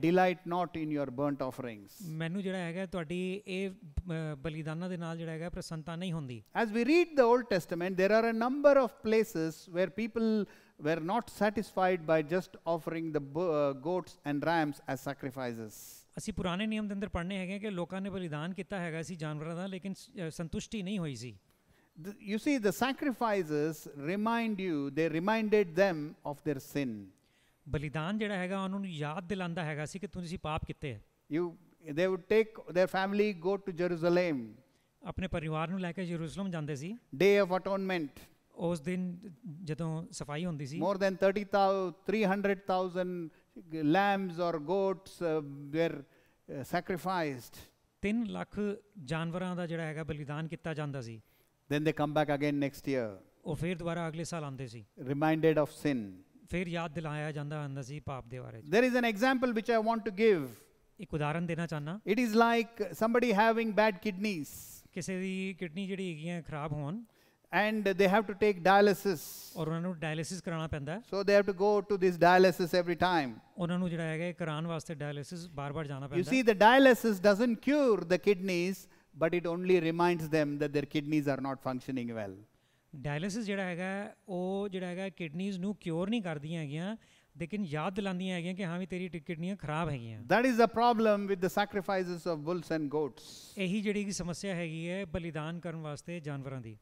delight not in your burnt offerings. As we read the Old Testament there are a number of places where people were not satisfied by just offering the uh, goats and rams as sacrifices. ਅਸੀਂ ਪੁਰਾਣੇ ਨਿਯਮ ਦੇ ਅੰਦਰ ਪੜ੍ਹਨੇ ਹੈਗੇ ਕਿ ਲੋਕਾਂ ਨੇ ਬਲੀਦਾਨ ਕੀਤਾ ਹੈਗਾ ਸੀ ਜਾਨਵਰਾਂ ਦਾ ਲੇਕਿਨ ਸੰਤੁਸ਼ਟੀ ਨਹੀਂ ਹੋਈ ਸੀ you see the sacrifices remind you they reminded them of their sin ਬਲੀਦਾਨ ਜਿਹੜਾ ਹੈਗਾ ਉਹਨਾਂ ਨੂੰ ਯਾਦ ਦਿਲਾਉਂਦਾ ਹੈਗਾ ਸੀ ਕਿ ਤੁਸੀਂ ਪਾਪ ਕੀਤੇ ਹੈ you they would take their family go to jerusalem ਆਪਣੇ ਪਰਿਵਾਰ ਨੂੰ ਲੈ ਕੇ ਯਰੂਸ਼ਲਮ ਜਾਂਦੇ ਸੀ day of atonement ਉਸ ਦਿਨ ਜਦੋਂ ਸਫਾਈ ਹੁੰਦੀ ਸੀ ਮੋਰ ਦੈਨ 30000 300000 ਲੈਮਸ অর ਗੋਟਸ ਵੇਰ ਸੈਕਰੀਫਾਈਸਡ 3 ਲੱਖ ਜਾਨਵਰਾਂ ਦਾ ਜਿਹੜਾ ਹੈਗਾ ਬਲੀਦਾਨ ਕੀਤਾ ਜਾਂਦਾ ਸੀ then they come back again next year ਉਹ ਫਿਰ ਦੁਬਾਰਾ ਅਗਲੇ ਸਾਲ ਆਉਂਦੇ ਸੀ reminded of sin ਫਿਰ ਯਾਦ ਦਿਲਾਇਆ ਜਾਂਦਾ ਹੁੰਦਾ ਸੀ ਪਾਪ ਦੇ ਬਾਰੇ there is an example which i want to give ਇੱਕ ਉਦਾਹਰਨ ਦੇਣਾ ਚਾਹਨਾ it is like somebody having bad kidneys ਕਿਸੇ ਦੀ ਕਿਡਨੀ ਜਿਹੜੀ ਹੈਗੀਆਂ ਖਰਾਬ ਹੋਣ and they have to take dialysis ਔਰ ਉਹਨਾਂ ਨੂੰ ਡਾਇਲਿਸਿਸ ਕਰਾਉਣਾ ਪੈਂਦਾ so they have to go to this dialysis every time ਉਹਨਾਂ ਨੂੰ ਜਿਹੜਾ ਹੈਗਾ ਕਰਾਉਣ ਵਾਸਤੇ ਡਾਇਲਿਸਿਸ ਬਾਰ-ਬਾਰ ਜਾਣਾ you ਪੈਂਦਾ see the dialysis doesn't cure the kidneys but it only reminds them that their kidneys are not functioning well dialysis ਜਿਹੜਾ ਹੈਗਾ ਹੈ, ਉਹ ਜਿਹੜਾ ਹੈਗਾ ਕਿਡਨੀਜ਼ ਨੂੰ ਕਿਉਰ ਨਹੀਂ ਕਰਦੀਆਂ ਹੈਗੀਆਂ ਲੇਕਿਨ ਯਾਦ ਦਿਲਾਉਂਦੀਆਂ ਹੈਗੀਆਂ ਕਿ ਹਾਂ ਵੀ ਤੇਰੀ ਟ- ਕਿਡਨੀਆਂ ਖਰਾਬ ਹੈਗੀਆਂ that is the problem with the sacrifices of bulls and goats ਇਹੀ ਜਿਹੜੀ ਕਿ ਸਮੱਸਿਆ ਹੈਗੀ ਹੈ ਬਲੀਦਾਨ ਕਰਨ ਵਾਸਤੇ ਜਾਨਵਰਾਂ ਦੀ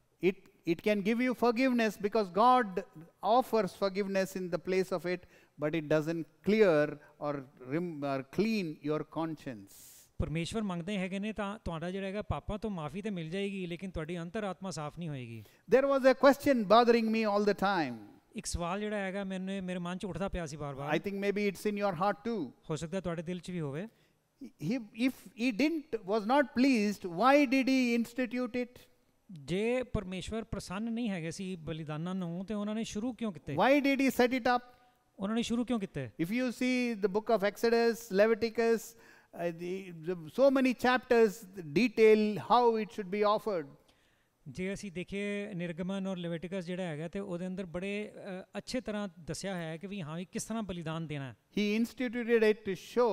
it can give you forgiveness because God offers forgiveness in the place of it, but it doesn't clear or, or clean your conscience. ਪਰਮੇਸ਼ਵਰ ਮੰਗਦੇ ਹੈਗੇ ਨੇ ਤਾਂ ਤੁਹਾਡਾ ਜਿਹੜਾ ਹੈਗਾ ਪਾਪਾਂ ਤੋਂ ਮਾਫੀ ਤੇ ਮਿਲ ਜਾਏਗੀ ਲੇਕਿਨ ਤੁਹਾਡੀ ਅੰਤਰਾਤਮਾ ਸਾਫ਼ ਨਹੀਂ ਹੋਏਗੀ there was a question bothering me all the time ਇੱਕ ਸਵਾਲ ਜਿਹੜਾ ਹੈਗਾ ਮੈਨੂੰ ਮੇਰੇ ਮਨ ਚ ਉੱਠਦਾ ਪਿਆ ਸੀ ਬਾਰ-ਬਾਰ i think maybe it's in your heart too ਸਕਦਾ ਤੁਹਾਡੇ ਦਿਲ ਚ ਵੀ ਹੋਵੇ he if he didn't was not pleased why did he institute it ਜੇ ਪਰਮੇਸ਼ਵਰ ਪ੍ਰਸੰਨ ਨਹੀਂ ਹੈਗੇ ਸੀ ਬਲੀਦਾਨਾਂ ਨੂੰ ਤੇ ਉਹਨਾਂ ਨੇ ਸ਼ੁਰੂ ਕਿਉਂ ਕੀਤੇ why did he set it up ਉਹਨਾਂ ਨੇ ਸ਼ੁਰੂ ਕਿਉਂ ਕੀਤੇ if you see the book of exodus leviticus uh, the, the, so many chapters detail how it should be offered ਜੇ ਅਸੀਂ ਦੇਖੀਏ ਨਿਰਗਮਨ ਔਰ ਲੈਵਿਟਿਕਸ ਜਿਹੜਾ ਹੈਗਾ ਤੇ ਉਹਦੇ ਅੰਦਰ ਬੜੇ ਅੱਛੇ ਤਰ੍ਹਾਂ ਦੱਸਿਆ ਹੈ ਕਿ ਵੀ ਹਾਂ ਵੀ ਕਿਸ ਤਰ੍ਹਾਂ ਬਲੀਦਾਨ ਦੇਣਾ ਹੈ he instituted it to show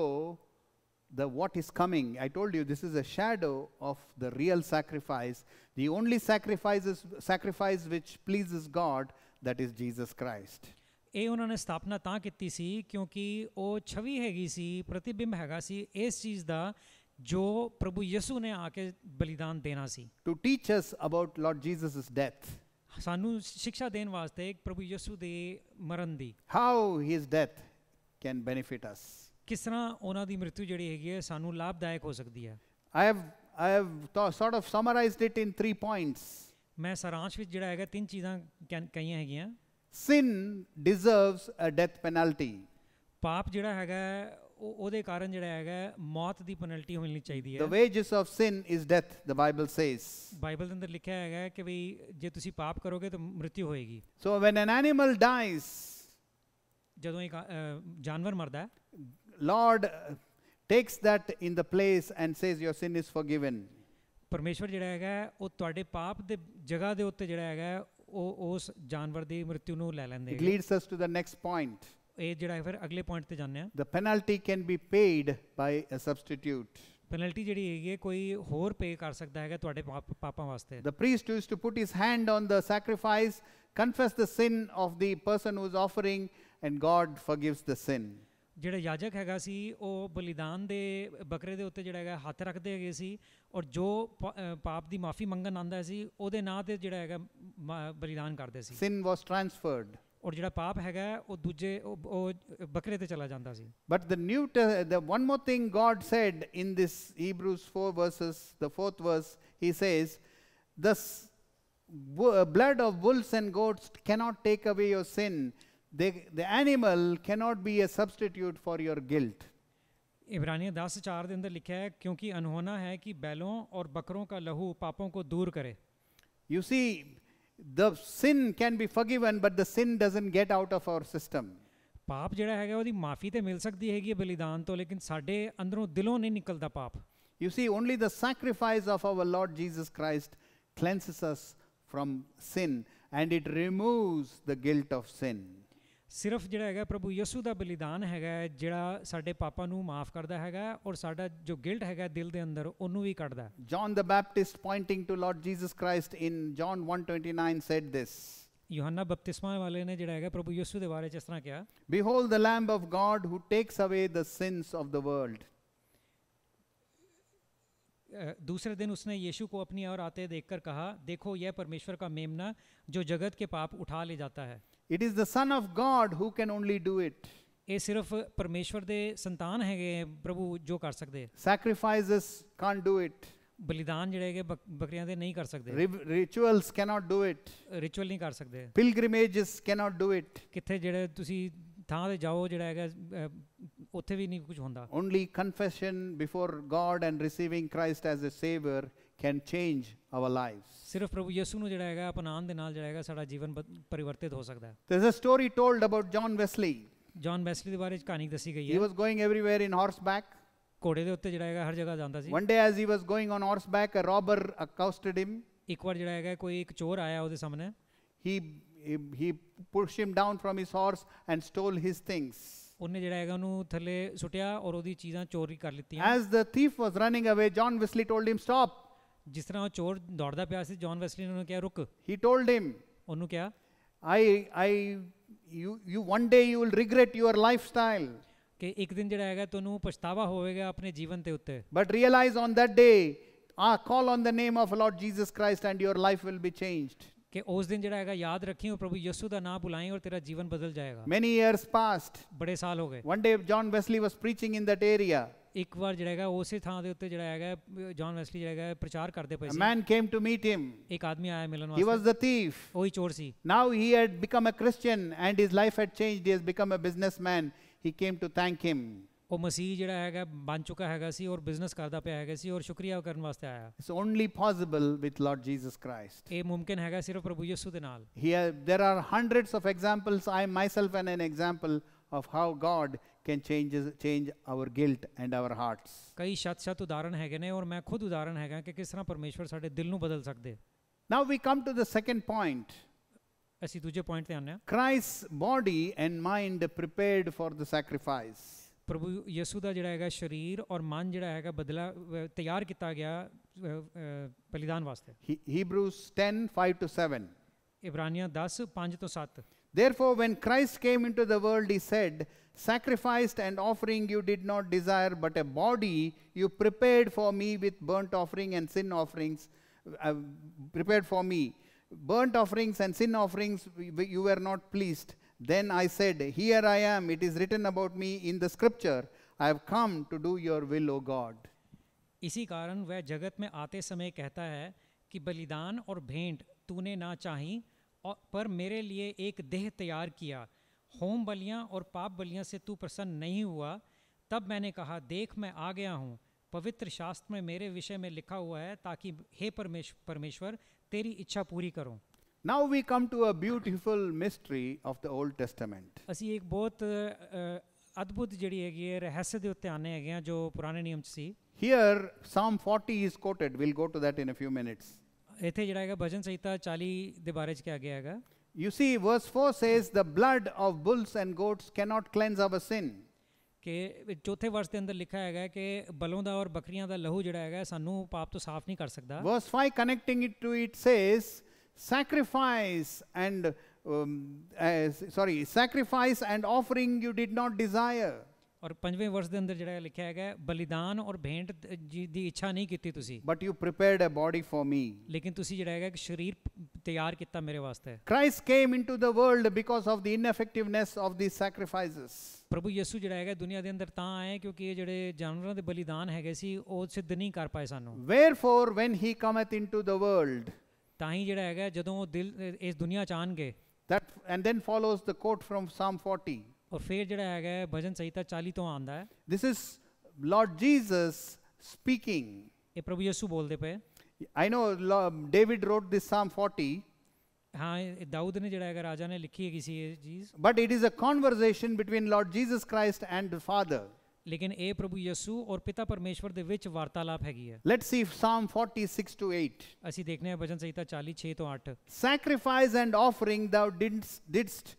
the what is coming i told you this is a shadow of the real sacrifice The only sacrifice, is, sacrifice which pleases God, that is Jesus Christ. ਇਹ ਉਹਨਾਂ ਨੇ ਸਥਾਪਨਾ ਤਾਂ ਕੀਤੀ ਸੀ ਕਿਉਂਕਿ ਉਹ ਛਵੀ ਹੈਗੀ ਸੀ ਪ੍ਰਤੀਬਿੰਬ ਹੈਗਾ ਸੀ ਇਸ ਚੀਜ਼ ਦਾ ਜੋ ਪ੍ਰਭੂ ਯਿਸੂ ਨੇ ਆ ਕੇ ਬਲੀਦਾਨ ਦੇਣਾ ਸੀ to teach us about Lord Jesus's death ਸਾਨੂੰ ਸਿੱਖਿਆ ਦੇਣ ਵਾਸਤੇ ਪ੍ਰਭੂ ਯਿਸੂ ਦੇ ਮਰਨ ਦੀ how his death can benefit us ਕਿਸ ਤਰ੍ਹਾਂ ਉਹਨਾਂ ਦੀ ਮ੍ਰਿਤੂ ਜਿਹੜੀ ਹੈਗੀ ਹੈ ਸਾਨੂੰ ਲਾਭਦਾਇਕ ਹੋ ਸਕਦੀ ਹੈ I have I have sort of summarized it in three points. ਮੈਂ ਸਾਰਾਂਸ਼ ਵਿੱਚ ਜਿਹੜਾ ਹੈਗਾ ਤਿੰਨ ਚੀਜ਼ਾਂ ਕਹੀਆਂ ਹੈਗੀਆਂ sin deserves a death penalty ਪਾਪ ਜਿਹੜਾ ਹੈਗਾ ਉਹਦੇ ਕਾਰਨ ਜਿਹੜਾ ਹੈਗਾ ਮੌਤ ਦੀ ਪੈਨਲਟੀ ਹੋਣੀ ਚਾਹੀਦੀ ਹੈ the wages of sin is death the bible says Bible ਦੇ ਅੰਦਰ ਲਿਖਿਆ ਹੈਗਾ ਕਿ ਵੀ ਜੇ ਤੁਸੀਂ ਪਾਪ ਕਰੋਗੇ ਤਾਂ ਮ੍ਰਿਤਿਉ ਹੋਏਗੀ so when an animal dies ਜਦੋਂ ਇੱਕ ਜਾਨਵਰ ਮਰਦਾ ਹੈ Lord takes that in the place and says your sin is forgiven ਪਰਮੇਸ਼ਵਰ ਜਿਹੜਾ ਹੈਗਾ ਉਹ ਤੁਹਾਡੇ ਪਾਪ ਦੇ ਜਗ੍ਹਾ ਦੇ ਉੱਤੇ ਜਿਹੜਾ ਹੈਗਾ ਉਹ ਉਸ ਜਾਨਵਰ ਦੀ ਮ੍ਰਿਤਿਉ ਨੂੰ ਲੈ ਲੈਂਦੇ it leads us to the next point ਇਹ ਜਿਹੜਾ ਹੈ ਫਿਰ ਅਗਲੇ ਪੁਆਇੰਟ ਤੇ ਜਾਂਦੇ the penalty can be paid by a substitute penalty ਜਿਹੜੀ ਹੈਗੀ ਹੈ ਕੋਈ ਹੋਰ ਪੇ ਕਰ ਸਕਦਾ ਹੈਗਾ ਤੁਹਾਡੇ ਪਾਪਾਂ ਵਾਸਤੇ the priest used to put his hand on the sacrifice confess the sin of the person who is offering and god forgives the sin ਜਿਹੜਾ ਯਾਜਕ ਹੈਗਾ ਸੀ ਉਹ ਬਲੀਦਾਨ ਦੇ ਬੱਕਰੇ ਦੇ ਉੱਤੇ ਜਿਹੜਾ ਹੈਗਾ ਹੱਥ ਰੱਖਦੇ ਹੈਗੇ ਸੀ ਔਰ ਜੋ ਪਾਪ ਦੀ ਮਾਫੀ ਮੰਗਣ ਆਂਦਾ ਸੀ ਉਹਦੇ ਨਾਂ ਤੇ ਜਿਹੜਾ ਹੈਗਾ ਬਲੀਦਾਨ ਕਰਦੇ ਸੀ sin was transferred ਔਰ ਜਿਹੜਾ ਪਾਪ ਹੈਗਾ ਉਹ ਦੂਜੇ ਉਹ ਬੱਕਰੇ ਤੇ ਚਲਾ ਜਾਂਦਾ ਸੀ but the new the one more thing God said in this Hebrews 4 verses the 4th verse he says this blood of bulls and goats cannot take away your sin the animal cannot be a substitute for your guilt. इब्रानिय दास चार दिन अंदर लिखा है क्योंकि अनहोना है कि बैलों और बकरों का लहू पापों को दूर करे you see the sin can be forgiven but the sin doesn't get out of our system ਪਾਪ ਜਿਹੜਾ ਹੈਗਾ ਉਹਦੀ माफी ਤੇ मिल सकती ਹੈਗੀ ਹੈ ਬਲੀਦਾਨ ਤੋਂ ਲੇਕਿਨ ਸਾਡੇ ਅੰਦਰੋਂ ਦਿਲੋਂ ਨਹੀਂ ਨਿਕਲਦਾ ਪਾਪ you see only the sacrifice of our Lord Jesus Christ cleanses us from sin and it removes the guilt of sin ਸਿਰਫ ਜਿਹੜਾ ਹੈਗਾ ਪ੍ਰਭੂ ਯਿਸੂ ਦਾ ਬਲੀਦਾਨ ਹੈਗਾ ਜਿਹੜਾ ਸਾਡੇ ਪਾਪਾਂ ਨੂੰ ਮਾਫ ਕਰਦਾ ਹੈਗਾ ਔਰ ਸਾਡਾ ਜੋ ਗਿਲਟ ਹੈਗਾ ਦਿਲ ਦੇ ਅੰਦਰ ਉਹਨੂੰ ਵੀ ਕੱਢਦਾ John the Baptist pointing to Lord Jesus Christ in John 129 said this ਯੋਹੰਨਾ ਬਪਤਿਸਮਾ ਵਾਲੇ ਨੇ ਜਿਹੜਾ ਹੈਗਾ ਪ੍ਰਭੂ ਯਿਸੂ ਦੇ ਬਾਰੇ ਚ ਇਸ ਤਰ੍ਹਾਂ ਕਿਹਾ behold the lamb of God who takes away the sins of the world दूसरे दिन उसने यीशु को अपनी ओर आते देखकर कहा देखो यह परमेश्वर का मेमना जो जगत के पाप उठा ले जाता है it is the son of god who can only do it ਇਹ ਸਿਰਫ ਪਰਮੇਸ਼ਵਰ ਦੇ ਸੰਤਾਨ ਹੈਗੇ ਪ੍ਰਭੂ ਜੋ ਕਰ ਸਕਦੇ sacrifices can't do it ਬਲੀਦਾਨ ਜਿਹੜੇ ਹੈਗੇ ਬੱਕਰੀਆਂ ਦੇ ਨਹੀਂ ਕਰ ਸਕਦੇ rituals can't do it ritual ਨਹੀਂ ਕਰ ਸਕਦੇ ਪਿਲਗ੍ਰਿਮੇਜਸ ਕੈਨਟ ਡੂ ਇਟ ਕਿੱਥੇ ਜਿਹੜੇ ਤੁਸੀਂ ਥਾਂ ਤੇ ਜਾਓ ਜਿਹੜਾ ਹੈਗਾ ਉੱਥੇ ਵੀ ਨਹੀਂ ਕੁਝ ਹੁੰਦਾ only confession before God and receiving Christ as a saviour can change our lives there's a story told about john wesley john wesley ਦੇ ਬਾਰੇ ਕਹਾਣੀ ਦੱਸੀ ਗਈ ਹੈ he was going everywhere in horseback ਘੋੜੇ ਦੇ ਉੱਤੇ ਜਿਹੜਾ ਹੈਗਾ ਹਰ ਜਗ੍ਹਾ ਜਾਂਦਾ ਸੀ one day as he was going on horseback a robber accosted him ਇੱਕ ਵਾਰ ਜਿਹੜਾ ਹੈਗਾ ਕੋਈ ਇੱਕ ਚੋਰ ਆਇਆ ਉਹਦੇ ਸਾਹਮਣੇ he he pushed him down from his horse and stole his things ਉਹਨੇ ਜਿਹੜਾ ਹੈਗਾ ਉਹਨੂੰ ਥੱਲੇ ਸੁੱਟਿਆ ਔਰ ਉਹਦੀ ਚੀਜ਼ਾਂ ਚੋਰੀ ਕਰ ਲਿੱਤੀਆਂ as the thief was running away john wesley told him stop ਜਿਸ ਤਰ੍ਹਾਂ ਉਹ ਚੋਰ ਦੌੜਦਾ ਪਿਆ ਸੀ ਜੌਨ ਵੈਸਲੀ ਨੇ ਉਹਨੂੰ ਕਿਹਾ ਰੁਕ he told him ਉਹਨੂੰ ਕਿਹਾ i i you you one day you will regret your lifestyle ਕਿ ਇੱਕ ਦਿਨ ਜਿਹੜਾ ਹੈਗਾ ਤੁਹਾਨੂੰ ਪਛਤਾਵਾ ਹੋਵੇਗਾ ਆਪਣੇ ਜੀਵਨ ਤੇ ਉੱਤੇ but realize on that day ah call on the name of lord jesus christ and your life will be changed ਕਿ ਉਸ ਦਿਨ ਜਿਹੜਾ ਹੈਗਾ ਯਾਦ ਰੱਖੀਓ ਪ੍ਰਭੂ ਯਿਸੂ ਦਾ ਨਾਮ ਬੁਲਾਈ ਔਰ ਤੇਰਾ ਜੀਵਨ ਬਦਲ ਜਾਏਗਾ many years passed ਬੜੇ ਸਾਲ ਹੋ ਗਏ one day john wesley was preaching in that area ਇੱਕ ਵਾਰ ਜਿਹੜਾ ਹੈਗਾ ਉਸੇ ਥਾਂ ਦੇ ਉੱਤੇ ਜਿਹੜਾ ਹੈਗਾ ਜੌਨ ਵੈਸਲੀ ਜਿਹੜਾ ਹੈਗਾ ਪ੍ਰਚਾਰ ਕਰਦੇ ਪਏ ਸੀ a man came to meet him ਇੱਕ ਆਦਮੀ ਆਇਆ ਮਿਲਣ ਵਾਸਤੇ he was the thief ਉਹ ਹੀ ਚੋਰ ਸੀ now he had become a christian and his life had changed he has become a businessman he came to thank him ਉਹ ਮਸੀਹ ਜਿਹੜਾ ਹੈਗਾ ਬਣ ਚੁੱਕਾ ਹੈਗਾ ਸੀ ਔਰ ਬਿਜ਼ਨਸ ਕਰਦਾ ਪਿਆ ਹੈਗਾ ਸੀ ਔਰ ਸ਼ੁਕਰੀਆ ਕਰਨ ਵਾਸਤੇ ਆਇਆ it's only possible with Lord Jesus Christ ਇਹ ਮੁਮਕਿਨ ਹੈਗਾ ਸਿਰਫ ਪ੍ਰਭੂ ਯਿਸੂ ਦੇ ਨਾਲ here there are hundreds of examples I myself an an example of how God can change change our guilt and our hearts ਕਈ ਸਤ ਉਦਾਹਰਣ ਹੈਗੇ ਨੇ ਔਰ ਮੈਂ ਖੁਦ ਉਦਾਹਰਣ ਹੈਗਾ ਕਿ ਕਿਸ ਤਰ੍ਹਾਂ ਪਰਮੇਸ਼ਵਰ ਸਾਡੇ ਦਿਲ ਨੂੰ ਬਦਲ ਸਕਦੇ now we come to the second point ਅਸੀਂ ਦੂਜੇ ਪੁਆਇੰਟ ਤੇ ਆਉਂਦੇ ਹਾਂ Christ's body and mind prepared for the sacrifice ਪ੍ਰਭੂ ਯਿਸੂ ਦਾ ਜਿਹੜਾ ਹੈਗਾ ਸਰੀਰ ਔਰ ਮਨ ਜਿਹੜਾ ਹੈਗਾ ਬਦਲਾ ਤਿਆਰ ਕੀਤਾ ਗਿਆ ਬਲੀਦਾਨ ਵਾਸਤੇ Hebrews 10:5 to 7 ਇਬਰਾਨੀਆਂ 10 5 ਤੋਂ 7 Therefore, when Christ came into the world, he said, Sacrificed and offering you did not desire, but a body you prepared for me with burnt offering and sin offerings, uh, prepared for me. Burnt offerings and sin offerings you were not pleased. Then I said, Here I am, it is written about me in the scripture, I have come to do your will, O God. इसी कारण वह जगत में आते समय कहता है कि बलिदान और भेंट तूने ना चाही पर मेरे लिए एक देह तैयार किया होम बलियाँ और पाप बलियाँ से तू प्रसन्न नहीं हुआ तब मैंने कहा देख मैं आ गया हूँ पवित्र शास्त्र में मेरे विषय में लिखा हुआ है ताकि हे परमेश्वर परमेश्वर तेरी इच्छा पूरी करो now we come to a beautiful mystery of the Old Testament असी एक बहुत अद्भुत जड़ी है रहस्य के उत्ते आने हैं जो पुराने नियम से here Psalm 40 is quoted will go to that in a few minutes ਇੱਥੇ ਜਿਹੜਾ ਹੈਗਾ ਭਜਨ ਸੰਹਿਤਾ 40 ਦੇ ਬਾਰੇ ਚ ਕਿਹਾ ਗਿਆ ਹੈਗਾ You see verse 4 says the blood of bulls and goats cannot cleanse our sin ਕਿ ਚੌਥੇ ਵਰਸ ਦੇ ਅੰਦਰ ਲਿਖਿਆ ਹੈਗਾ ਕਿ ਬਲੋਂ ਦਾ ਔਰ ਬੱਕਰੀਆਂ ਦਾ ਲਹੂ ਜਿਹੜਾ ਹੈਗਾ ਸਾਨੂੰ ਪਾਪ ਤੋਂ ਸਾਫ਼ ਨਹੀਂ ਕਰ ਸਕਦਾ verse 5 connecting it to it says sacrifice and um, uh, sorry sacrifice and offering you did not desire ਔਰ ਪੰਜਵੇਂ ਵਰਸ ਦੇ ਅੰਦਰ ਜਿਹੜਾ ਲਿਖਿਆ ਹੈਗਾ ਬਲੀਦਾਨ ਔਰ ਭੇਂਟ ਦੀ ਇੱਛਾ ਨਹੀਂ ਕੀਤੀ ਤੁਸੀਂ but you prepared a body for me ਲੇਕਿਨ ਤੁਸੀਂ ਜਿਹੜਾ ਹੈਗਾ ਇੱਕ ਸਰੀਰ ਤਿਆਰ ਕੀਤਾ ਮੇਰੇ ਵਾਸਤੇ Christ came into the world because of the ineffectiveness of the sacrifices ਪ੍ਰਭੂ ਯਿਸੂ ਜਿਹੜਾ ਹੈਗਾ ਦੁਨੀਆ ਦੇ ਅੰਦਰ ਤਾਂ ਆਏ ਕਿਉਂਕਿ ਇਹ ਜਿਹੜੇ ਜਾਨਵਰਾਂ ਦੇ ਬਲੀਦਾਨ ਹੈਗੇ ਸੀ ਉਹ ਸਿੱਧ ਨਹੀਂ ਕਰ ਪਾਏ ਸਾਨੂੰ wherefore when he cometh into the world ਤਾਂ ਹੀ ਜਿਹੜਾ ਹੈਗਾ ਜਦੋਂ ਉਹ ਦਿਲ ਇਸ ਦੁਨੀਆ ਚ ਆਣਗੇ that and then follows the quote from psalm 40 ਔਰ ਫਿਰ ਜਿਹੜਾ ਹੈਗਾ ਭਜਨ ਸੰਹਿਤਾ 40 ਤੋਂ ਆਂਦਾ ਹੈ this is Lord Jesus speaking ਇਹ ਪ੍ਰਭੂ ਯਿਸੂ ਬੋਲਦੇ ਪਏ ਆਈ ਨੋ ਡੇਵਿਡ ਰੋਟ ਦਿਸ ਸਾਮ 40 ਹਾਂ ਦਾਊਦ ਨੇ ਜਿਹੜਾ ਹੈਗਾ ਰਾਜਾ ਨੇ ਲਿਖੀ ਹੈਗੀ ਸੀ ਇਹ ਚੀਜ਼ but it is a conversation between Lord Jesus Christ and Father ਲੇਕਿਨ ਇਹ ਪ੍ਰਭੂ ਯਿਸੂ ਔਰ ਪਿਤਾ ਪਰਮੇਸ਼ਵਰ ਦੇ ਵਿੱਚ ਵਾਰਤਾਲਾਪ ਹੈਗੀ ਹੈ ਲੈਟਸ ਸੀ ਪsalm 46 to 8 ਅਸੀਂ ਦੇਖਨੇ ਆ ਭਜਨ ਸੰਹਿਤਾ 40 6 ਤੋਂ 8 sacrifice and offering thou didst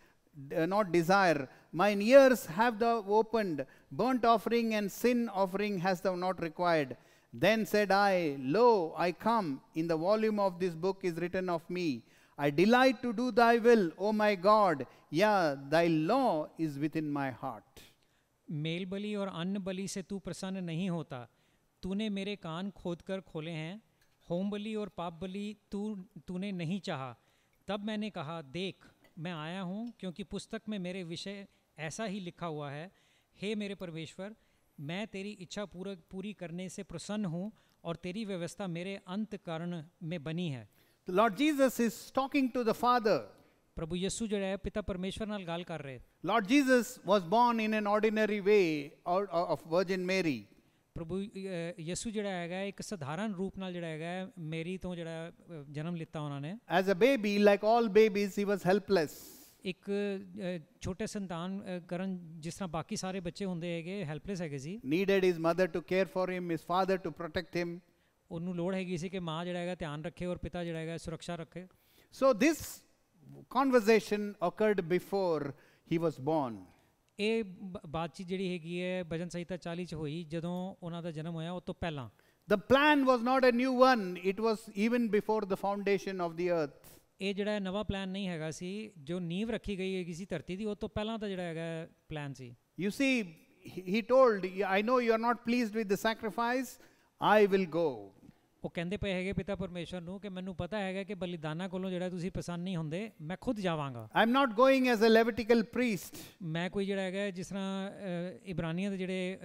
uh, not desire. Mine ears have thou opened, burnt offering and sin offering hast thou not required. Then said I, Lo, I come, in the volume of this book is written of me. I delight to do thy will, O my God. Yeah, thy law is within my heart. मेल बलि और अन्न बलि से तू प्रसन्न नहीं होता तूने मेरे कान खोद कर खोले हैं होम बलि और पाप बलि तू तूने नहीं चाहा तब मैंने कहा देख मैं आया हूँ क्योंकि पुस्तक में मेरे विषय ऐसा ही लिखा हुआ है हे मेरे परमेश्वर मैं तेरी इच्छा पूरा पूरी करने से प्रसन्न हूँ और तेरी व्यवस्था मेरे अंत कारण में बनी है Lord Jesus is talking to the Father प्रभु यीशु जो है पिता परमेश्वर नाल गाल कर रहे Lord Jesus was born in an ordinary way of Virgin Mary ਪ੍ਰਭੂ ਯਿਸੂ ਜਿਹੜਾ ਹੈਗਾ ਇੱਕ ਸਧਾਰਨ ਰੂਪ ਨਾਲ ਜਿਹੜਾ ਹੈਗਾ ਮੇਰੀ ਤੋਂ ਜਿਹੜਾ ਜਨਮ ਲਿੱਤਾ ਉਹਨਾਂ ਨੇ as a baby like 올 babies he was helpless ਇੱਕ ਛੋਟੇ ਸੰਤਾਨ ਕਰਨ ਜਿਸ ਤਰ੍ਹਾਂ ਬਾਕੀ ਸਾਰੇ ਬੱਚੇ ਹੁੰਦੇ ਹੈਗੇ ਹੈਲਪਲੈਸ ਹੈਗੇ ਸੀ needed his mother to care for him his father to protect him ਉਹਨੂੰ ਲੋੜ ਹੈਗੀ ਸੀ ਕਿ ਮਾਂ ਜਿਹੜਾ ਹੈਗਾ ਧਿਆਨ ਰੱਖੇ ਔਰ ਪਿਤਾ ਜਿਹੜਾ ਹੈਗਾ ਸੁਰੱਖਿਆ ਰੱਖੇ so this conversation occurred before he was born ਇਹ ਬਾਤਚੀਤ ਜਿਹੜੀ ਹੈਗੀ ਹੈ ਭਜਨ ਸੰਹਿਤਾ 40 ਚ ਹੋਈ ਜਦੋਂ ਉਹਨਾਂ ਦਾ ਜਨਮ ਹੋਇਆ ਉਸ ਤੋਂ ਪਹਿਲਾਂ The plan was not a new one. It was even before the foundation of the earth. ਇਹ ਜਿਹੜਾ ਨਵਾਂ ਪਲਾਨ ਨਹੀਂ ਹੈਗਾ ਸੀ ਜੋ ਨੀਂਵ ਰੱਖੀ ਗਈ ਹੈ ਕਿਸੇ ਧਰਤੀ ਦੀ ਉਹ ਤੋਂ ਪਹਿਲਾਂ ਦਾ ਜਿਹੜਾ ਹੈਗਾ ਪਲਾਨ ਸੀ You see, he told, I know you are not pleased with the sacrifice. I will go. ਉਹ ਕਹਿੰਦੇ ਪਏ ਹੈਗੇ ਪਿਤਾ ਪਰਮੇਸ਼ਰ ਨੂੰ ਕਿ ਮੈਨੂੰ ਪਤਾ ਹੈਗਾ ਕਿ ਬਲੀਦਾਨਾਂ ਕੋਲੋਂ ਜਿਹੜਾ ਤੁਸੀਂ ਪਸੰਦ ਨਹੀਂ ਹੁੰਦੇ ਮੈਂ ਖੁਦ ਜਾਵਾਂਗਾ I'm not going as a Levitical priest ਮੈਂ ਕੋਈ ਜਿਹੜਾ ਹੈਗਾ ਜਿਸ ਤਰ੍ਹਾਂ ਇਬਰਾਨੀਆਂ ਦੇ ਜਿਹੜੇ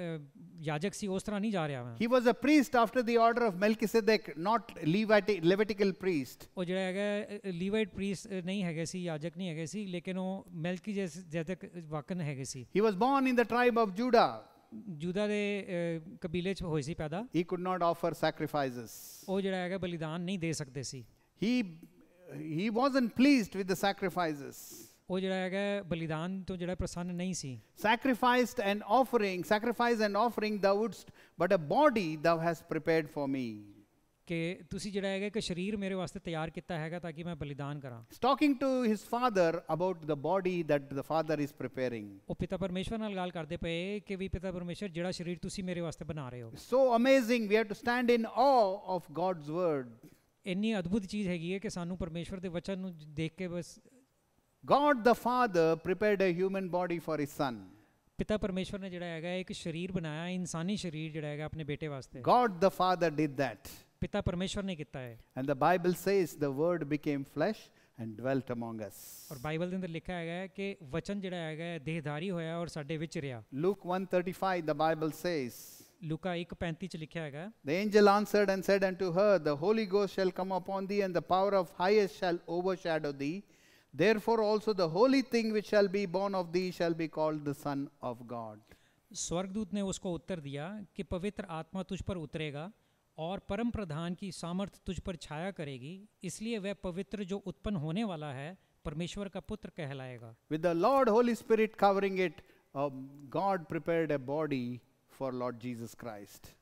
ਯਾਜਕ ਸੀ ਉਸ ਤਰ੍ਹਾਂ ਨਹੀਂ ਜਾ ਰਿਹਾ ਮੈਂ he was a priest after the order of Melchizedek not Levitical priest ਉਹ ਜਿਹੜਾ ਹੈਗਾ ਲੀਵਾਈਟ ਪ੍ਰੀਸਟ ਨਹੀਂ ਹੈਗੇ ਸੀ ਯਾਜਕ ਨਹੀਂ ਹੈਗੇ ਸੀ ਲੇਕਿਨ ਉਹ ਮਿਲਕੀ ਜੈਦਕ ਵਾਕਨ ਹੈਗੇ ਸੀ he was born in the tribe of Judah ਜੂਦਾ ਦੇ ਕਬੀਲੇ ਚ ਹੋਏ ਸੀ ਪੈਦਾ he could not offer sacrifices ਉਹ ਜਿਹੜਾ ਹੈਗਾ ਬਲੀਦਾਨ ਨਹੀਂ ਦੇ ਸਕਦੇ ਸੀ he he wasn't pleased with the sacrifices ਉਹ ਜਿਹੜਾ ਹੈਗਾ ਬਲੀਦਾਨ ਤੋਂ ਜਿਹੜਾ ਪ੍ਰਸੰਨ ਨਹੀਂ ਸੀ sacrificed and offering sacrifice and offering thou wouldst but a body thou hast prepared for me ਕਿ ਤੁਸੀਂ ਜਿਹੜਾ ਹੈਗਾ ਕਿ ਸਰੀਰ ਮੇਰੇ ਵਾਸਤੇ ਤਿਆਰ ਕੀਤਾ ਹੈਗਾ ਤਾਂ ਕਿ ਮੈਂ ਬਲੀਦਾਨ ਕਰਾਂ talking to his Father about the body that the Father is preparing ਉਹ ਪਿਤਾ ਪਰਮੇਸ਼ਵਰ ਨਾਲ ਗੱਲ ਕਰਦੇ ਪਏ ਕਿ ਵੀ ਪਿਤਾ ਪਰਮੇਸ਼ਰ ਜਿਹੜਾ ਸਰੀਰ ਤੁਸੀਂ ਮੇਰੇ ਵਾਸਤੇ ਬਣਾ ਰਹੇ ਹੋ so amazing we have to stand in awe of God's word ਇੰਨੀ ਅਦਭੁਤ ਚੀਜ਼ ਹੈਗੀ ਹੈ ਕਿ ਸਾਨੂੰ ਪਰਮੇਸ਼ਰ ਦੇ ਵਚਨ ਨੂੰ ਦੇਖ ਕੇ ਬਸ God the Father prepared a human body for his Son ਪਿਤਾ ਪਰਮੇਸ਼ਰ ਨੇ ਜਿਹੜਾ ਹੈਗਾ ਇੱਕ ਸਰੀਰ ਬਣਾਇਆ ਇਨਸਾਨੀ ਸਰੀਰ ਜਿਹੜਾ ਹੈਗਾ ਆਪਣੇ ਬੇਟੇ ਵਾਸਤੇ God the Father did that पिता परमेश्वर ने किता है and the Bible says the Word became flesh and dwelt among us ਔਰ ਬਾਈਬਲ ਦੇ ਅੰਦਰ ਲਿਖਿਆ ਹੈਗਾ ਹੈ ਕਿ ਵਚਨ ਜਿਹੜਾ ਹੈਗਾ ਹੈ ਦੇਹਧਾਰੀ ਹੋਇਆ ਔਰ ਸਾਡੇ ਵਿੱਚ ਰਿਹਾ ਲੂਕ 1:35 ਦ ਬਾਈਬਲ ਸੇਜ਼ ਲੂਕਾ 1:35 ਚ ਲਿਖਿਆ ਹੈਗਾ the angel answered and said unto her the Holy Ghost shall come upon thee and the power of highest shall overshadow thee therefore also the holy thing which shall be born of thee shall be called the son of god स्वर्गदूत ने उसको उत्तर दिया कि पवित्र आत्मा तुझ पर उतरेगा और परम प्रधान की सामर्थ्य तुझ पर छाया करेगी इसलिए वह पवित्र जो उत्पन्न होने वाला है परमेश्वर का पुत्र कहलाएगा with the Lord Holy Spirit covering it God prepared a body for Lord Jesus Christ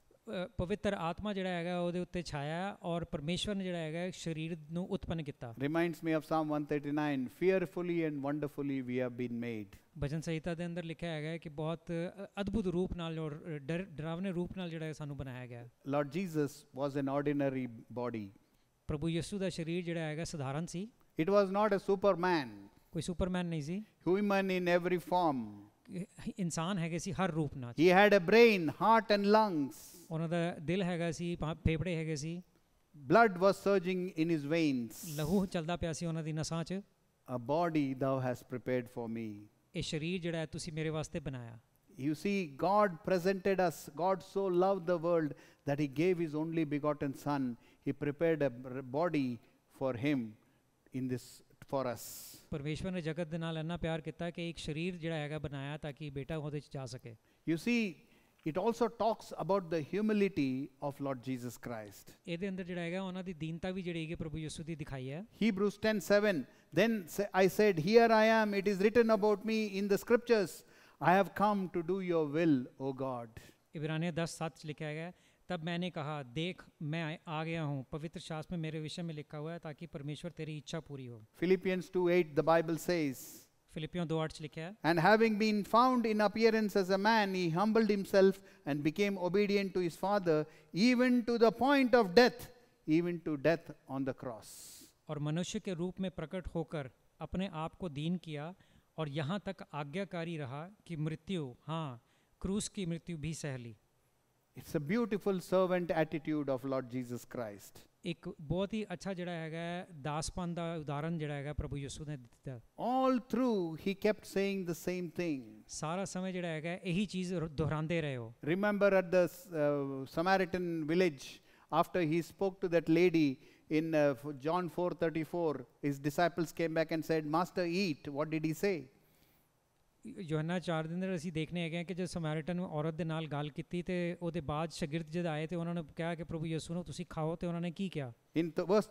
पवित्र आत्मा जड़ा ਹੈਗਾ ओदे ਉੱਤੇ छाया और परमेश्वर ने जड़ा ਹੈਗਾ शरीर नु उत्पन्न किया reminds me of Psalm 139 fearfully and wonderfully we have been made ਭਜਨ ਸੰਹਿਤਾ ਦੇ ਅੰਦਰ ਲਿਖਿਆ ਹੈਗਾ ਹੈ ਕਿ ਬਹੁਤ ਅਦਭੁਤ ਰੂਪ ਨਾਲ ਔਰ ਡਰਾਵਨੇ ਰੂਪ ਨਾਲ ਜਿਹੜਾ ਸਾਨੂੰ ਬਣਾਇਆ ਗਿਆ Lord Jesus was an ordinary body ਪ੍ਰਭੂ ਯਿਸੂ ਦਾ ਸਰੀਰ ਜਿਹੜਾ ਹੈਗਾ ਸਧਾਰਨ ਸੀ it was not a superman ਕੋਈ ਸੁਪਰਮੈਨ ਨਹੀਂ ਸੀ ਹਿਊਮਨ ਇਨ ਐਵਰੀ ਫਾਰਮ ਇਨਸਾਨ ਹੈਗੇ ਸੀ ਹਰ ਰੂਪ ਨਾਲ he had a brain heart and lungs ਉਹਨਾਂ ਦਾ ਦਿਲ ਹੈਗਾ ਸੀ ਫੇਫੜੇ ਹੈਗੇ ਸੀ blood was surging in his veins ਲਹੂ ਚੱਲਦਾ ਪਿਆ ਸੀ ਉਹਨਾਂ ਦੀ ਨਸਾਂ 'ਚ a body thou hast prepared for me ਇਹ ਸਰੀਰ ਜਿਹੜਾ ਹੈ ਤੁਸੀਂ ਮੇਰੇ ਵਾਸਤੇ ਬਣਾਇਆ You see, God presented us. God so loved the world that He gave His only begotten Son. He prepared a body for Him in this for us. ਪਰਮੇਸ਼ਵਰ ਨੇ ਜਗਤ ਦੇ ਨਾਲ ਇੰਨਾ ਪਿਆਰ ਕੀਤਾ ਕਿ ਇੱਕ ਸਰੀਰ ਜਿਹੜਾ ਹੈਗਾ ਬਣਾਇਆ ਤਾਂ ਕਿ ਬੇਟਾ ਉਹਦੇ ਚ ਜਾ ਸਕੇ. You see, it also talks about the humility of Lord Jesus Christ. ਇਹਦੇ ਅੰਦਰ ਜਿਹੜਾ ਹੈਗਾ ਉਹਨਾਂ ਦੀ ਦੀਨਤਾ ਵੀ ਜਿਹੜੀ ਹੈਗੀ ਪ੍ਰਭੂ ਯਿਸੂ ਦੀ Hebrews 10:7 Then I said here I am it is written about me in the scriptures I have come to do your will O God. ਇਬਰਾਨੀਆਂ 10:7 ਚ ਲਿਖਿਆ तब मैंने कहा देख मैं आ गया हूँ पवित्र शास्त्र में मेरे विषय में लिखा हुआ है ताकि परमेश्वर तेरी इच्छा पूरी हो फिलिपियंस 2:8 द बाइबल सेज फिलिपियों 2:8 लिखा है And having been found in appearance as a man, he humbled himself and became obedient to his father, even to the point of death, even to death on the cross. और मनुष्य के रूप में प्रकट होकर अपने आप को दीन किया और यहाँ तक आज्ञाकारी रहा कि मृत्यु हाँ क्रूस की मृत्यु भी सहली It's a beautiful servant attitude of Lord Jesus Christ. ਇੱਕ ਬਹੁਤ ਹੀ ਅੱਛਾ ਜਿਹੜਾ ਹੈਗਾ ਦਾਸਪਨ ਦਾ ਉਦਾਹਰਨ ਜਿਹੜਾ ਹੈਗਾ ਪ੍ਰਭੂ ਯਿਸੂ ਨੇ ਦਿੱਤਾ all through he kept saying the same thing ਸਾਰਾ ਸਮੇਂ ਜਿਹੜਾ ਹੈਗਾ ਇਹੀ ਚੀਜ਼ ਦੁਹਰਾਉਂਦੇ ਰਹੇ ਹੋ remember at the Samaritan village after he spoke to that lady in uh, John 4:34 his disciples came back and said master eat what did he say ਯੋਹਨਾ 4 ਦਿਨ ਦੇ ਅਸੀਂ ਦੇਖਨੇ ਹੈਗੇ ਕਿ ਜਦ ਸਮੈਰੀਟਨ ਔਰਤ ਦੇ ਨਾਲ ਗੱਲ ਕੀਤੀ ਤੇ ਉਹਦੇ ਬਾਅਦ ਸ਼ਾਗਿਰਦ ਜਦ ਆਏ ਤੇ ਉਹਨਾਂ ਨੇ ਕਿਹਾ ਕਿ ਪ੍ਰਭੂ ਯਿਸੂ ਨੂੰ ਤੁਸੀਂ ਖਾਓ ਤੇ ਉਹਨਾਂ ਨੇ ਕੀ ਕਿਹਾ ਇਨ ਵਰਸ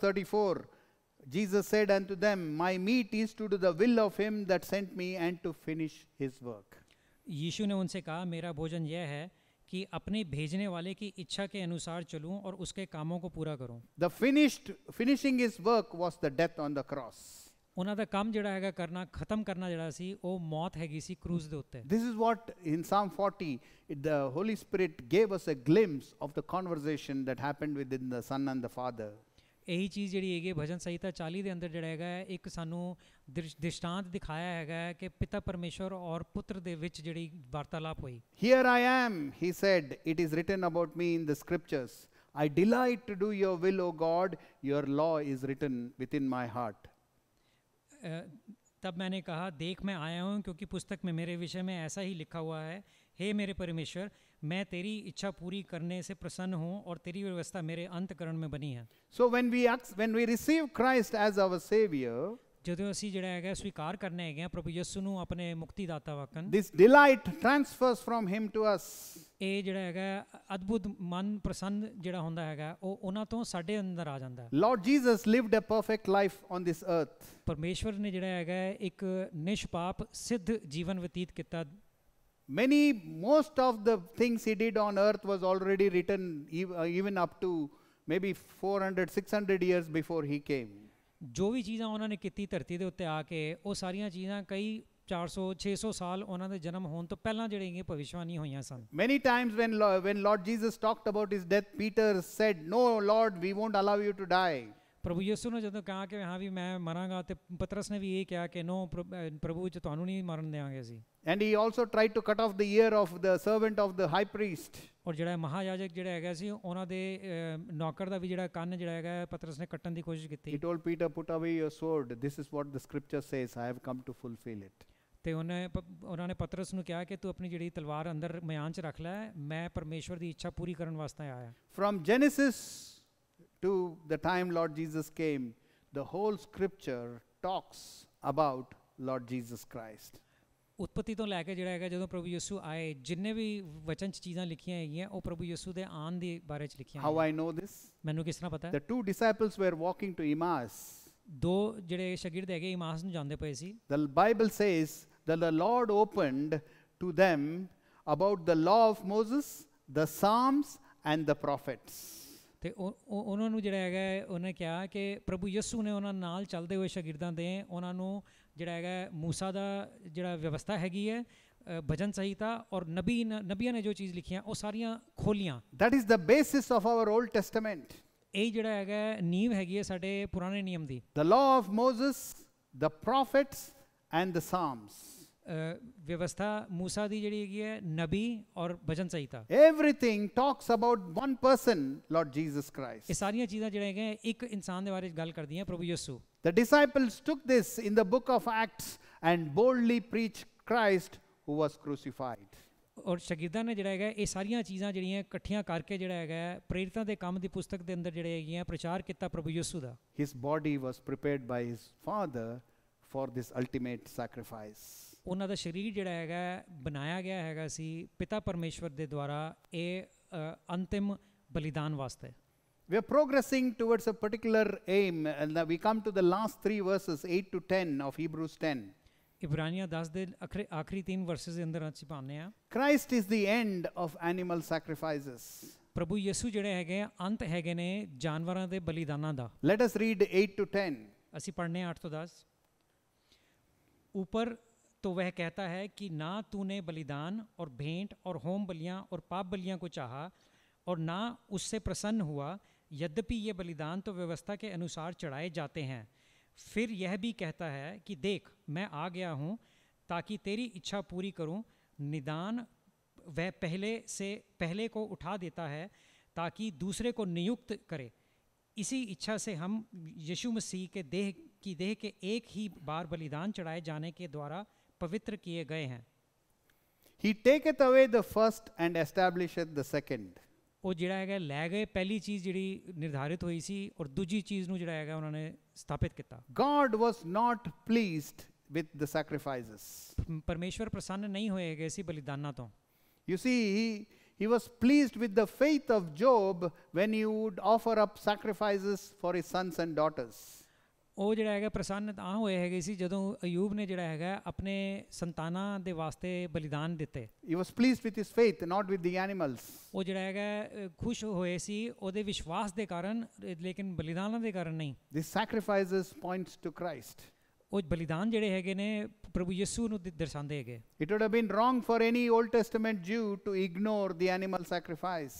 Jesus said unto them, My meat is to do the will of him that sent me and to finish his work. यीशु ने उनसे कहा मेरा भोजन यह है कि अपने भेजने वाले की इच्छा के अनुसार चलूं और उसके कामों को पूरा करूं। The finished finishing his work was the death on the cross. ਉਹਨਾਂ ਦਾ ਕੰਮ ਜਿਹੜਾ ਹੈਗਾ ਕਰਨਾ ਖਤਮ ਕਰਨਾ ਜਿਹੜਾ ਸੀ ਉਹ ਮੌਤ ਹੈਗੀ ਸੀ ਕਰੂਜ਼ ਦੇ ਉੱਤੇ this is what in psalm 40 the holy spirit gave us a glimpse of the conversation that happened within the son and the father ਇਹੀ ਚੀਜ਼ ਜਿਹੜੀ ਹੈਗੀ ਭਜਨ ਸੰਹਿਤਾ 40 ਦੇ ਅੰਦਰ ਜਿਹੜਾ ਹੈਗਾ ਇੱਕ ਸਾਨੂੰ ਦ੍ਰਿਸ਼ਟਾਂਤ ਦਿਖਾਇਆ ਹੈਗਾ ਕਿ ਪਿਤਾ ਪਰਮੇਸ਼ਰ ਔਰ ਪੁੱਤਰ ਦੇ ਵਿੱਚ ਜਿਹੜੀ ਵਾਰਤਾਲਾਪ ਹੋਈ here i am he said it is written about me in the scriptures i delight to do your will o god your law is written within my heart तब मैंने कहा देख मैं आया हूँ क्योंकि पुस्तक में मेरे विषय में ऐसा ही लिखा हुआ है हे मेरे परमेश्वर मैं तेरी इच्छा पूरी करने से प्रसन्न हूँ और तेरी व्यवस्था मेरे अंतकरण में बनी है so when we when we receive Christ as our saviour ਜਦੋਂ ਅਸੀਂ ਜਿਹੜਾ ਹੈਗਾ ਸਵੀਕਾਰ ਕਰਨੇ ਹੈਗੇ ਆ ਪ੍ਰਭੂ ਯਿਸੂ ਨੂੰ ਆਪਣੇ ਮੁਕਤੀਦਾਤਾ ਵਾਕਨ this delight transfers from him to us ਇਹ ਜਿਹੜਾ ਹੈਗਾ ਅਦਭੁਤ ਮਨ ਪ੍ਰਸੰਨ ਜਿਹੜਾ ਹੁੰਦਾ ਹੈਗਾ ਉਹ ਉਹਨਾਂ ਤੋਂ ਸਾਡੇ ਅੰਦਰ ਆ ਜਾਂਦਾ ਹੈ Lord Jesus lived a perfect life on this earth ਪਰਮੇਸ਼ਵਰ ਨੇ ਜਿਹੜਾ ਹੈਗਾ ਇੱਕ ਨਿਸ਼ਪਾਪ ਸਿੱਧ ਜੀਵਨ ਬਤੀਤ ਕੀਤਾ many most of the things he did on earth was already written even up to maybe 400 600 years before he came ਜੋ ਵੀ ਚੀਜ਼ਾਂ ਉਹਨਾਂ ਨੇ ਕੀਤੀ ਧਰਤੀ ਦੇ ਉੱਤੇ ਆ ਕੇ ਉਹ ਸਾਰੀਆਂ ਚੀਜ਼ਾਂ ਕਈ 400 600 ਸਾਲ ਉਹਨਾਂ ਦੇ ਜਨਮ ਹੋਣ ਤੋਂ ਪਹਿਲਾਂ ਜਿਹੜੇ ਇਹ ਭਵਿਸ਼ਵਾਣੀ ਹੋਈਆਂ ਸਨ many times when when lord jesus talked about his death peter said no lord we won't allow you to die ਪ੍ਰਭੂ ਯਿਸੂ ਨੇ ਜਦੋਂ ਕਹਾ ਕਿ ਹਾਂ ਵੀ ਮੈਂ ਮਰਾਂਗਾ ਤੇ ਪਤਰਸ ਨੇ ਵੀ ਇਹ ਕਿਹਾ ਕਿ ਨੋ ਪ੍ਰਭੂ ਜੀ ਤੁਹਾਨੂੰ ਨਹੀਂ ਮਰਨ ਦੇਵਾਂਗੇ ਅਸੀਂ and he also tried to cut off the ear of the servant of the high priest ਔਰ ਜਿਹੜਾ ਮਹਾਯਾਜਕ ਜਿਹੜਾ ਹੈਗਾ ਸੀ ਉਹਨਾਂ ਦੇ ਨੌਕਰ ਦਾ ਵੀ ਜਿਹੜਾ ਕੰਨ ਜਿਹੜਾ ਹੈਗਾ ਪਤਰਸ ਨੇ ਕੱਟਣ ਦੀ ਕੋਸ਼ਿਸ਼ ਕੀਤੀ he told peter put away your sword this is what the scripture says i have come to fulfill it तो उन्हें प उन्होंने पत्रस में कहा कि तू अपनी जी तलवार अंदर म्यान च रख लै मैं परमेश्वर की इच्छा पूरी करने वास्ते आया from Genesis to the time Lord Jesus came the whole scripture talks about Lord Jesus Christ उत्पत्ति तो लैके जोड़ा है जो प्रभु यसू आए जिन्हें भी वचन चीज़ा लिखिया है वह प्रभु यसू के आन के बारे लिखिया हाउ आई नो दिस मैं किस तरह पता टू डिसाइपल्स दो जड़े है इमास में that the Lord opened to them about the law of Moses, the Psalms and the prophets. ਤੇ ਉਹਨਾਂ ਨੂੰ ਜਿਹੜਾ ਹੈਗਾ ਉਹਨੇ ਕਿਹਾ ਕਿ ਪ੍ਰਭੂ ਯਿਸੂ ਨੇ ਉਹਨਾਂ ਨਾਲ ਚੱਲਦੇ ਹੋਏ ਸ਼ਾਗਿਰਦਾਂ ਦੇ ਉਹਨਾਂ ਨੂੰ ਜਿਹੜਾ ਹੈਗਾ موسی ਦਾ ਜਿਹੜਾ ਵਿਵਸਥਾ ਹੈਗੀ ਹੈ भजन संहिता और नबी नबिया ने जो चीज लिखियां वो सारियां खोलियां that is the basis of our Old ਇਹ ਜਿਹੜਾ ਹੈਗਾ ਨੀਂਵ ਹੈਗੀ ਹੈ ਸਾਡੇ ਪੁਰਾਣੇ ਨਿਯਮ ਦੀ the law of Moses the prophets and the Psalms व्यवस्था मूसा दी जड़ी हैगी है नबी और भजन संहिता everything talks about one person Lord Jesus Christ ये सारी चीजें जड़े हैं एक इंसान दे बारे गल करदी हैं प्रभु यीशु the disciples took this in the Book of Acts and boldly preach Christ who was crucified ਔਰ ਸ਼ਾਗਿਰਦਾਂ ਨੇ ਜਿਹੜਾ ਹੈਗਾ ਇਹ ਸਾਰੀਆਂ ਚੀਜ਼ਾਂ ਜਿਹੜੀਆਂ ਇਕੱਠੀਆਂ ਕਰਕੇ ਜਿਹੜਾ ਹੈਗਾ ਪ੍ਰੇਰਿਤਾਂ ਦੇ ਕੰਮ ਦੀ ਪੁਸਤਕ ਦੇ ਅੰਦਰ ਜਿਹੜੇ ਹੈਗੀਆਂ ਪ੍ਰਚਾਰ ਕੀਤਾ ਪ੍ਰਭੂ ਯਿਸੂ ਦਾ his body was prepared by his Father for this ultimate sacrifice ਉਹਨਾਂ ਦਾ ਸਰੀਰ ਜਿਹੜਾ ਹੈਗਾ ਬਣਾਇਆ ਗਿਆ ਹੈਗਾ ਸੀ ਪਿਤਾ ਪਰਮੇਸ਼ਵਰ ਦੇ ਦੁਆਰਾ ਇਹ ਅੰਤਿਮ ਬਲੀਦਾਨ ਵਾਸਤੇ we are progressing towards a particular aim and we come to the last three verses 8 to 10 of hebrews 10 ਇਬਰਾਨੀਆਂ 10 ਦੇ ਆਖਰੀ 3 ਵਰਸਸ ਦੇ ਅੰਦਰ ਅਸੀਂ ਪਾਉਂਦੇ ਆ Christ is the end of animal sacrifices ਪ੍ਰਭੂ ਯਿਸੂ ਜਿਹੜੇ ਹੈਗੇ ਅੰਤ ਹੈਗੇ ਨੇ ਜਾਨਵਰਾਂ ਦੇ ਬਲੀਦਾਨਾਂ ਦਾ ਲੈਟ ਅਸ ਰੀਡ 8 to 10 ਅਸੀਂ ਪੜ੍ਹਨੇ 8 ਤੋਂ 10 ऊपर तो वह कहता है कि ना तूने बलिदान और भेंट और होम बलियां और पाप बलियां को चाहा और ना उससे प्रसन्न हुआ यद्यपि ये बलिदान तो व्यवस्था के अनुसार चढ़ाए जाते हैं फिर यह भी कहता है कि देख मैं आ गया हूँ ताकि तेरी इच्छा पूरी करूँ निदान वह पहले से पहले को उठा देता है ताकि दूसरे को नियुक्त करे इसी इच्छा से हम यीशु मसीह के देह की देह के एक ही बार बलिदान चढ़ाए जाने के द्वारा पवित्र किए गए हैं He taketh away the first and establisheth the second. ਉਹ ਜਿਹੜਾ ਹੈਗਾ ਲੈ ਗਏ ਪਹਿਲੀ ਚੀਜ਼ ਜਿਹੜੀ ਨਿਰਧਾਰਿਤ ਹੋਈ ਸੀ ਔਰ ਦੂਜੀ ਚੀਜ਼ ਨੂੰ ਜਿਹੜਾ ਹੈਗਾ ਉਹਨਾਂ ਨੇ ਸਥਾਪਿਤ ਕੀਤਾ God was not pleased with the sacrifices. ਪਰਮੇਸ਼ਵਰ ਪ੍ਰਸੰਨ ਨਹੀਂ ਹੋਏ ਗਏ ਸੀ ਬਲੀਦਾਨਾਂ ਤੋਂ You see he he was pleased with the faith of Job when he would offer up sacrifices for his sons and daughters. ਉਹ ਜਿਹੜਾ ਹੈਗਾ ਪ੍ਰਸੰਨ ਤਾਂ ਹੋਏ ਹੈਗੇ ਸੀ ਜਦੋਂ ਅਯੂਬ ਨੇ ਜਿਹੜਾ ਹੈਗਾ ਆਪਣੇ ਸੰਤਾਨਾਂ ਦੇ ਵਾਸਤੇ ਬਲੀਦਾਨ ਦਿੱਤੇ he was pleased with his faith not with the animals ਉਹ ਜਿਹੜਾ ਹੈਗਾ ਖੁਸ਼ ਹੋਏ ਸੀ ਉਹਦੇ ਵਿਸ਼ਵਾਸ ਦੇ ਕਾਰਨ ਲੇਕਿਨ ਬਲੀਦਾਨਾਂ ਦੇ ਕਾਰਨ ਨਹੀਂ this sacrifices points to Christ ਉਹ ਬਲੀਦਾਨ ਜਿਹੜੇ ਹੈਗੇ ਨੇ ਪ੍ਰਭੂ ਯਿਸੂ ਨੂੰ ਦਰਸਾਉਂਦੇ ਹੈਗੇ it would have been wrong for any Old Testament Jew to ignore the animal sacrifice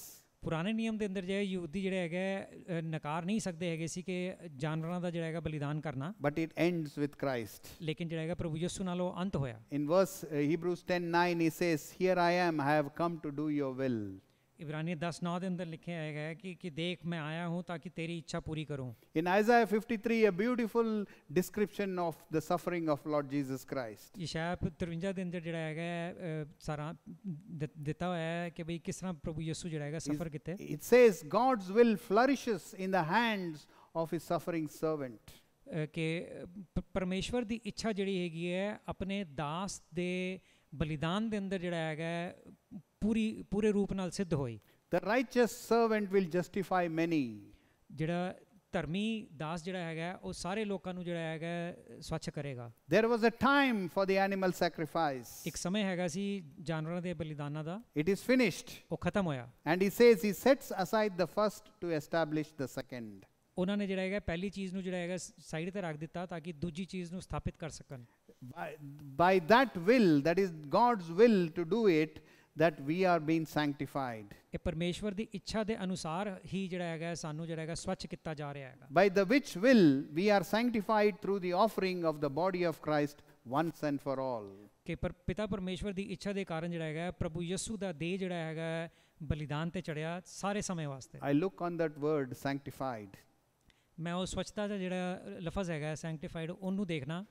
पुराने नियम के अंदर जो है यूदी है नकार नहीं सकते है कि जानवरों का जोड़ा है बलिदान करना but it end with Christ लेकिन जोड़ा है प्रभु यसू नो अंत होया verse Hebrews ten nine is I have come to do your will इब्रानी दस नौ के अंदर लिखे आया है कि कि देख मैं आया हूं ताकि तेरी इच्छा पूरी करूं in Isaiah 53 a beautiful description of the suffering of Lord Jesus Christ यशाया 53 के अंदर जेड़ा है सारा देता हुआ है कि भाई किस तरह प्रभु यीशु जेड़ा है सफर किते it says God's will flourishes in the hands of his suffering servant के परमेश्वर की इच्छा जी है अपने दास दे बलिदान के अंदर जड़ा है ਪੂਰੀ ਪੂਰੇ ਰੂਪ ਨਾਲ ਸਿੱਧ ਹੋਈ the righteous servant will justify many ਜਿਹੜਾ ਧਰਮੀ ਦਾਸ ਜਿਹੜਾ ਹੈਗਾ ਉਹ ਸਾਰੇ ਲੋਕਾਂ ਨੂੰ ਜਿਹੜਾ ਹੈਗਾ ਸਵੱਛ ਕਰੇਗਾ there was a time for the animal sacrifice ਇੱਕ ਸਮੇਂ ਹੈਗਾ ਸੀ ਜਾਨਵਰਾਂ ਦੇ ਬਲੀਦਾਨਾਂ ਦਾ it is finished ਉਹ ਖਤਮ ਹੋਇਆ and he says he sets aside the first to establish the second ਉਹਨਾਂ ਨੇ ਜਿਹੜਾ ਹੈਗਾ ਪਹਿਲੀ ਚੀਜ਼ ਨੂੰ ਜਿਹੜਾ ਹੈਗਾ ਸਾਈਡ ਤੇ ਰੱਖ ਦਿੱਤਾ ਤਾਂ ਕਿ ਦੂਜੀ ਚੀਜ਼ ਨੂੰ ਸਥਾਪਿਤ ਕਰ ਸਕਣ by that will that is god's will to do it that we are being sanctified ਇਹ ਪਰਮੇਸ਼ਵਰ ਦੀ ਇੱਛਾ ਦੇ ਅਨੁਸਾਰ ਹੀ ਜਿਹੜਾ ਹੈਗਾ ਸਾਨੂੰ ਜਿਹੜਾ ਹੈਗਾ ਸਵੱਛ ਕੀਤਾ ਜਾ ਰਿਹਾ ਹੈਗਾ by the which will we are sanctified through the offering of the body of Christ once and for all ਕਿ ਪਰ ਪਿਤਾ ਪਰਮੇਸ਼ਵਰ ਦੀ ਇੱਛਾ ਦੇ ਕਾਰਨ ਜਿਹੜਾ ਹੈਗਾ ਪ੍ਰਭੂ ਯਿਸੂ ਦਾ ਦੇਹ ਜਿਹੜਾ ਹੈਗਾ ਬਲੀਦਾਨ ਤੇ ਚੜਿਆ ਸਾਰੇ ਸਮੇਂ ਵਾਸਤੇ I look on that word sanctified ਮੈਂ ਉਹ ਸਵੱਛਤਾ ਦਾ ਜਿਹੜਾ ਲਫ਼ਜ਼ ਹੈਗਾ ਸੈਂਕਟੀਫਾਈਡ ਉਹਨੂੰ ਦੇਖਣਾ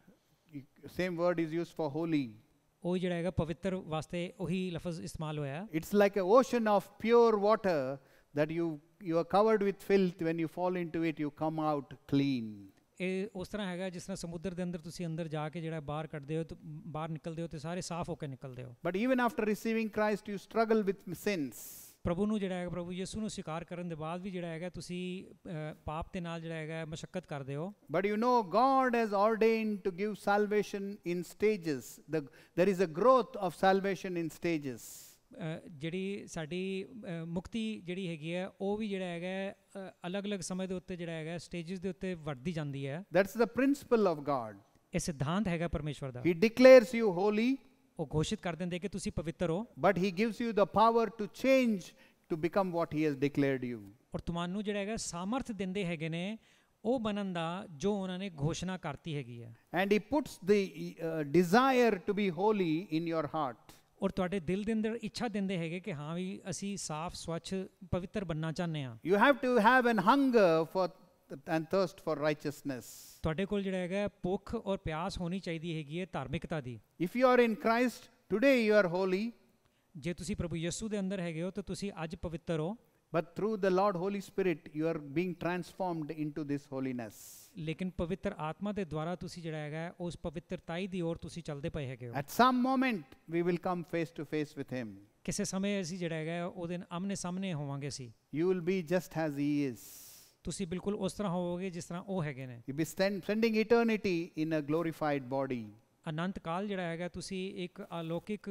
same word is used for holy ਉਹ ਜਿਹੜਾ ਹੈਗਾ ਪਵਿੱਤਰ ਵਾਸਤੇ ਉਹੀ ਲਫ਼ਜ਼ ਇਸਤੇਮਾਲ ਹੋਇਆ it's like a ocean of pure water that you you are covered with filth when you fall into it you come out clean ਇਹ ਉਸ ਤਰ੍ਹਾਂ ਹੈਗਾ ਜਿਸ ਤਰ੍ਹਾਂ ਸਮੁੰਦਰ ਦੇ ਅੰਦਰ ਤੁਸੀਂ ਅੰਦਰ ਜਾ ਕੇ ਜਿਹੜਾ ਬਾਹਰ ਕੱਢਦੇ ਹੋ ਤੇ ਬਾਹਰ ਨਿਕਲਦੇ ਹੋ ਤੇ ਸਾਰੇ ਸਾਫ਼ ਹੋ ਕੇ ਨਿਕਲਦੇ ਹੋ but even after receiving Christ you struggle with sins प्रभु जोड़ा है प्रभु यसू स्वीकार करने के बाद भी जोड़ा है तुम पाप के नाल जोड़ा है मशक्कत करते हो but you know God has ordained to give salvation in stages there is a growth of salvation in stages जी सा मुक्ति जी है वह भी जोड़ा है अलग अलग समय के उत्ते जोड़ा है स्टेजिस के उत्ते वर्ती जाती है that's the principle of God यह सिद्धांत है परमेश्वर का ही यू होली ਉਹ ਘੋਸ਼ਿਤ ਕਰ ਦਿੰਦੇ ਕਿ ਤੁਸੀਂ ਪਵਿੱਤਰ ਹੋ but he gives you the power to change to become what he has declared you ਔਰ ਤੁਹਾਨੂੰ ਜਿਹੜਾ ਹੈਗਾ ਸਮਰਥ ਦਿੰਦੇ ਹੈਗੇ ਨੇ ਉਹ ਬਣਨ ਦਾ ਜੋ ਉਹਨਾਂ ਨੇ ਘੋਸ਼ਣਾ ਕਰਤੀ ਹੈਗੀ ਹੈ and he puts the desire to be holy in your heart ਔਰ ਤੁਹਾਡੇ ਦਿਲ ਦੇ ਅੰਦਰ ਇੱਛਾ ਦਿੰਦੇ ਹੈਗੇ ਕਿ ਹਾਂ ਵੀ ਅਸੀਂ ਸਾਫ਼ ਸਵੱਛ ਪਵਿੱਤਰ ਬੰਨਣਾ ਚਾਹੁੰਦੇ ਆ you have to have an hunger for and thirst for righteousness ਤੁਹਾਡੇ ਕੋਲ ਜਿਹੜਾ ਹੈਗਾ ਭੁੱਖ ਔਰ ਪਿਆਸ ਹੋਣੀ ਚਾਹੀਦੀ ਹੈਗੀ ਹੈ ਧਾਰਮਿਕਤਾ ਦੀ if you are in christ today you are holy ਜੇ ਤੁਸੀਂ ਪ੍ਰਭੂ ਯਿਸੂ ਦੇ ਅੰਦਰ ਹੈਗੇ ਹੋ ਤਾਂ ਤੁਸੀਂ ਅੱਜ ਪਵਿੱਤਰ ਹੋ but through the lord holy spirit you are being transformed into this holiness ਲੇਕਿਨ ਪਵਿੱਤਰ ਆਤਮਾ ਦੇ ਦੁਆਰਾ ਤੁਸੀਂ ਜਿਹੜਾ ਹੈਗਾ ਉਸ ਪਵਿੱਤਰਤਾਈ ਦੀ ਔਰ ਤੁਸੀਂ ਚੱਲਦੇ ਪਏ ਹੈਗੇ ਹੋ at some moment we will come face to face with him ਕਿਸੇ ਸਮੇਂ ਅਸੀਂ ਜਿਹੜਾ ਹੈਗਾ ਆਮਨੇ ਸਾਹਮਣੇ ਹੋਵਾਂਗੇ you will be just as he is ਤੁਸੀਂ ਬਿਲਕੁਲ ਉਸ ਤਰ੍ਹਾਂ ਹੋਵੋਗੇ ਜਿਸ ਤਰ੍ਹਾਂ ਉਹ ਹੈਗੇ ਨੇ you be spending eternity in a glorified body ਅਨੰਤ ਕਾਲ ਜਿਹੜਾ ਹੈਗਾ ਤੁਸੀਂ ਇੱਕ ਅਲੌਕਿਕ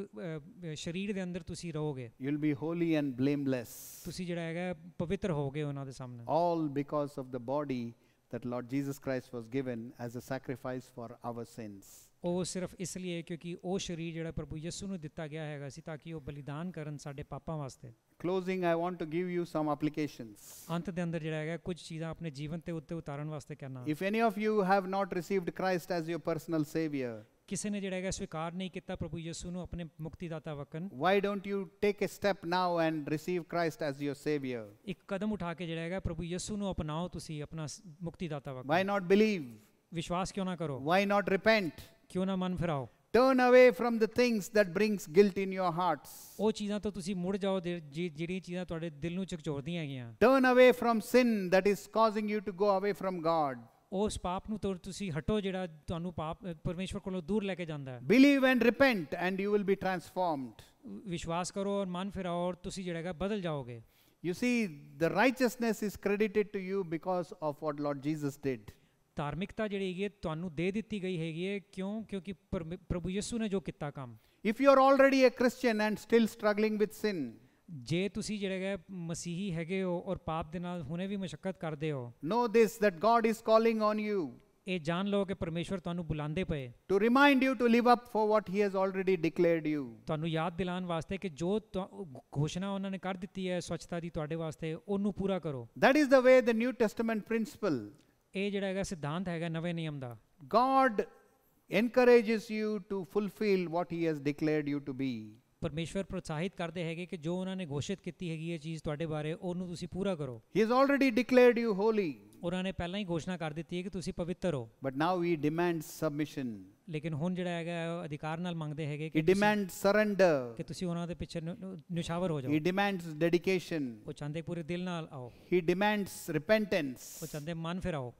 ਸਰੀਰ ਦੇ ਅੰਦਰ ਤੁਸੀਂ ਰਹੋਗੇ you will be holy and blameless ਤੁਸੀਂ ਜਿਹੜਾ ਹੈਗਾ ਪਵਿੱਤਰ ਹੋਗੇ ਉਹਨਾਂ ਦੇ ਸਾਹਮਣੇ all because of the body that Lord Jesus Christ was given as a sacrifice for our sins. ਉਹ ਸਿਰਫ ਇਸ ਲਈ ਕਿਉਂਕਿ ਉਹ ਸਰੀਰ ਜਿਹੜਾ ਪ੍ਰਭੂ ਯਿਸੂ ਨੂੰ ਦਿੱਤਾ ਗਿਆ ਹੈਗਾ ਸੀ ਤਾਂ ਕਿ ਉਹ ਬਲੀਦਾਨ ਕਰਨ ਸਾਡੇ ਪਾਪਾਂ ਵਾਸਤੇ closing I want to give you some applications ਅੰਤ ਦੇ ਅੰਦਰ ਜਿਹੜਾ ਹੈਗਾ ਕੁਝ ਚੀਜ਼ਾਂ ਆਪਣੇ ਜੀਵਨ ਤੇ ਉੱਤੇ ਉਤਾਰਨ ਵਾਸਤੇ ਕਹਿਣਾ if any of you have not received Christ as your personal saviour ਕਿਸੇ ਨੇ ਜਿਹੜਾ ਹੈਗਾ ਸਵੀਕਾਰ ਨਹੀਂ ਕੀਤਾ ਪ੍ਰਭੂ ਯਿਸੂ ਨੂੰ ਆਪਣੇ ਮੁਕਤੀਦਾਤਾ ਵਕਨ why don't you take a step now and receive Christ as your saviour ਇੱਕ ਕਦਮ ਉਠਾ ਕੇ ਜਿਹੜਾ ਹੈਗਾ ਪ੍ਰਭੂ ਯਿਸੂ ਨੂੰ ਅਪਣਾਓ ਤੁਸੀਂ ਆਪਣਾ ਮੁਕਤੀਦਾਤਾ ਵਕਨ ਵਾਈ ਨਾਟ ਬਿਲੀਵ ਵਿਸ਼ਵਾਸ ਕਿਉਂ ਨਾ ਕਰੋ ਵਾਈ ਨਾਟ ਰਿਪੈਂਟ ਕਿਉਂ ਨਾ ਮਨ ਫਿਰਾਓ turn away from the things that brings guilt in your hearts ਉਹ ਚੀਜ਼ਾਂ ਤੋਂ ਤੁਸੀਂ ਮੁੜ ਜਾਓ ਜਿਹੜੀਆਂ ਚੀਜ਼ਾਂ ਤੁਹਾਡੇ ਦਿਲ ਨੂੰ ਝਕਝੋਰਦੀਆਂ ਹੈਗੀਆਂ turn away from sin that is causing you to go away from god ਉਸ ਪਾਪ ਨੂੰ ਤੋਂ ਤੁਸੀਂ ਹਟੋ ਜਿਹੜਾ ਤੁਹਾਨੂੰ ਪਾਪ ਪਰਮੇਸ਼ਵਰ ਕੋਲੋਂ ਦੂਰ ਲੈ ਕੇ ਜਾਂਦਾ ਹੈ believe and repent and you will be transformed ਵਿਸ਼ਵਾਸ ਕਰੋ ਔਰ ਮਨ ਫਿਰਾਓ ਔਰ ਤੁਸੀਂ ਜਿਹੜਾ ਹੈਗਾ ਬਦਲ ਜਾਓਗੇ you see the righteousness is credited to you because of what lord jesus did ਧਾਰਮਿਕਤਾ ਜਿਹੜੀ ਹੈਗੀ ਤੁਹਾਨੂੰ ਦੇ ਦਿੱਤੀ ਗਈ ਹੈਗੀ ਹੈ ਕਿਉਂ ਕਿਉਂਕਿ ਪ੍ਰਭੂ ਯਿਸੂ ਨੇ ਜੋ ਕੀਤਾ ਕੰਮ if you are already a Christian and still struggling with sin ਜੇ ਤੁਸੀਂ ਜਿਹੜਾ ਹੈ ਮਸੀਹੀ ਹੈਗੇ ਹੋ ਔਰ ਪਾਪ ਦੇ ਨਾਲ ਹੁਣੇ ਵੀ ਮੁਸ਼ਕਲ ਕਰਦੇ ਹੋ know this that God is calling on you ਇਹ ਜਾਣ ਲਓ ਕਿ ਪਰਮੇਸ਼ਵਰ ਤੁਹਾਨੂੰ ਬੁਲਾਉਂਦੇ ਪਏ to remind you to live up for what he has already declared you ਤੁਹਾਨੂੰ ਯਾਦ ਦਿਲਾਉਣ ਵਾਸਤੇ ਕਿ ਜੋ ਘੋਸ਼ਣਾ ਉਹਨਾਂ ਨੇ ਕਰ ਦਿੱਤੀ ਹੈ ਸਵੱਛਤਾ ਦੀ ਤੁਹਾਡੇ ਵਾਸਤੇ ਉਹਨੂੰ ਪੂਰਾ ਕਰੋ that is the way the New Testament principle ਇਹ ਜਿਹੜਾ ਹੈਗਾ ਸਿਧਾਂਤ ਹੈਗਾ ਨਵੇਂ ਨਿਯਮ ਦਾ God encourages you to fulfill what he has declared you to be ਪਰਮੇਸ਼ਵਰ ਪ੍ਰੋਤਸਾਹਿਤ ਕਰਦੇ ਹੈਗੇ ਕਿ ਜੋ ਉਹਨਾਂ ਨੇ ਘੋਸ਼ਿਤ ਕੀਤੀ ਹੈਗੀ ਇਹ ਚੀਜ਼ ਤੁਹਾਡੇ ਬਾਰੇ ਉਹਨੂੰ ਤੁਸੀਂ ਪੂਰਾ ਕਰੋ he has already declared you holy ਉਹਨਾਂ ਨੇ ਪਹਿਲਾਂ ਹੀ ਘੋਸ਼ਣਾ ਕਰ ਦਿੱਤੀ ਹੈ ਕਿ ਤੁਸੀਂ ਪਵਿੱਤਰ ਹੋ but now he demands submission ਲੇਕਿਨ ਹੁਣ ਜਿਹੜਾ ਹੈਗਾ ਅਧਿਕਾਰ ਨਾਲ ਮੰਗਦੇ ਹੈਗੇ ਕਿ he demands surrender ਕਿ ਤੁਸੀਂ ਉਹਨਾਂ ਦੇ ਪਿੱਛੇ ਨਿਸ਼ਾਵਰ ਹੋ ਜਾਓ he demands dedication ਉਹ ਚਾਹੁੰਦੇ ਪੂਰੇ ਦਿਲ ਨਾਲ ਆਓ he demands repentance ਉਹ ਚਾਹੁੰਦੇ ਮਨ ਫਿਰਾਓ